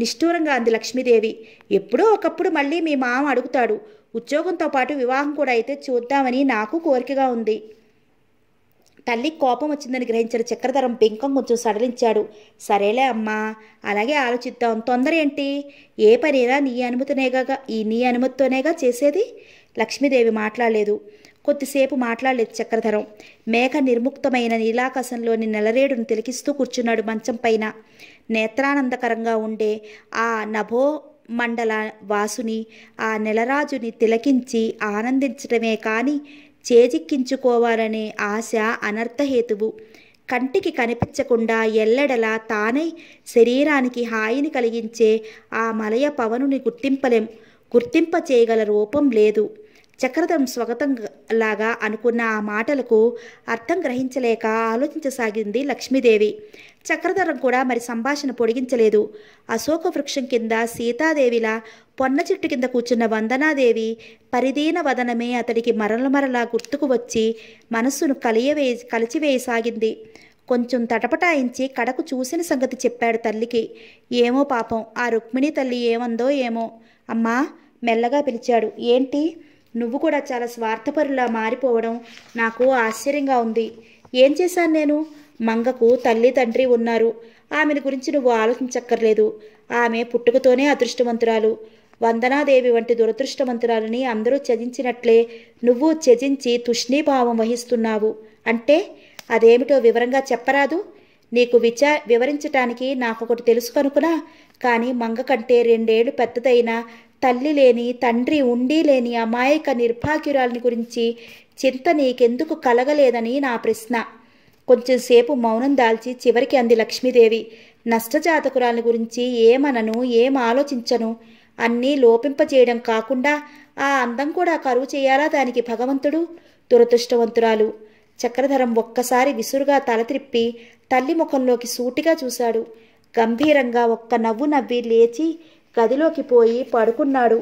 నిష్ఠూరంగా అంది లక్ష్మీదేవి ఎప్పుడో ఒకప్పుడు మళ్ళీ మీ మామ అడుగుతాడు ఉద్యోగంతో పాటు వివాహం కూడా అయితే చూద్దామని నాకు కోరికగా ఉంది తల్లి కోపం వచ్చిందని గ్రహించిన చక్రధరం పింకం కొంచెం సడలించాడు సరేలే అమ్మా అలాగే ఆలోచిద్దాం తొందర ఏంటి ఏ పనైనా నీ అనుమతినేగా ఈ నీ అనుమతితోనేగా చేసేది లక్ష్మీదేవి మాట్లాడలేదు కొద్దిసేపు మాట్లాడలేదు చక్రధరం మేఘ నిర్ముక్తమైన నీలాకాశంలోని నలరేడును తిలకిస్తూ కూర్చున్నాడు మంచం పైన నేత్రానందకరంగా ఉండే ఆ నభో మండల వాసుని ఆ నెలరాజుని తిలకించి ఆనందించడమే కానీ చేజిక్కించుకోవాలనే ఆశ అనర్థహేతువు కంటికి కనిపించకుండా ఎల్లెడలా తానై శరీరానికి హాయిని కలిగించే ఆ మలయ పవనుని గుర్తింపలేం గుర్తింప చేయగల రూపం లేదు చక్రధం స్వాగతం లాగా అనుకున్న ఆ మాటలకు అర్థం గ్రహించలేక ఆలోచించసాగింది లక్ష్మీదేవి చక్రధరం కూడా మరి సంభాషణ పొడిగించలేదు అశోక వృక్షం కింద సీతాదేవిలా పొన్న చెట్టు కింద కూర్చున్న వందనాదేవి పరిదీన వదనమే అతడికి మరల మరలా గుర్తుకు వచ్చి మనస్సును కలియవే కలిచివేయసాగింది కొంచెం తటపటాయించి కడకు చూసిన సంగతి చెప్పాడు తల్లికి ఏమో పాపం ఆ రుక్మిణి తల్లి ఏమందో ఏమో అమ్మా మెల్లగా పిలిచాడు ఏంటి నువ్వు కూడా చాలా స్వార్థపరులా మారిపోవడం నాకు ఆశ్చర్యంగా ఉంది ఏం చేశాను నేను మంగకు తల్లి తండ్రి ఉన్నారు ఆమెను గురించి నువ్వు ఆలోచించక్కర్లేదు ఆమె పుట్టుకతోనే అదృష్టవంతురాలు వందనాదేవి వంటి దురదృష్టవంతురాలని అందరూ త్యజించినట్లే నువ్వు త్యజించి తుష్ణీభావం వహిస్తున్నావు అంటే అదేమిటో వివరంగా చెప్పరాదు నీకు విచా వివరించటానికి నాకొకటి తెలుసు కనుకునా కానీ మంగ కంటే రెండేళ్లు పెద్దదైన తల్లి లేని తండ్రి ఉండి లేని అమాయక నిర్భాగ్యురాలని గురించి చింత నీకెందుకు కలగలేదని నా ప్రశ్న కొంచెంసేపు మౌనం దాల్చి చివరికి అంది లక్ష్మీదేవి నష్టజాతకురాలని గురించి ఏమనను ఏం ఆలోచించను అన్నీ లోపింపజేయడం కాకుండా ఆ అందం కూడా కరువు చేయాలా దానికి భగవంతుడు దురదృష్టవంతురాలు చక్రధరం ఒక్కసారి విసురుగా తల త్రిప్పి తల్లి ముఖంలోకి సూటిగా చూశాడు గంభీరంగా ఒక్క నవ్వు నవ్వి లేచి గదిలోకి పోయి పడుకున్నాడు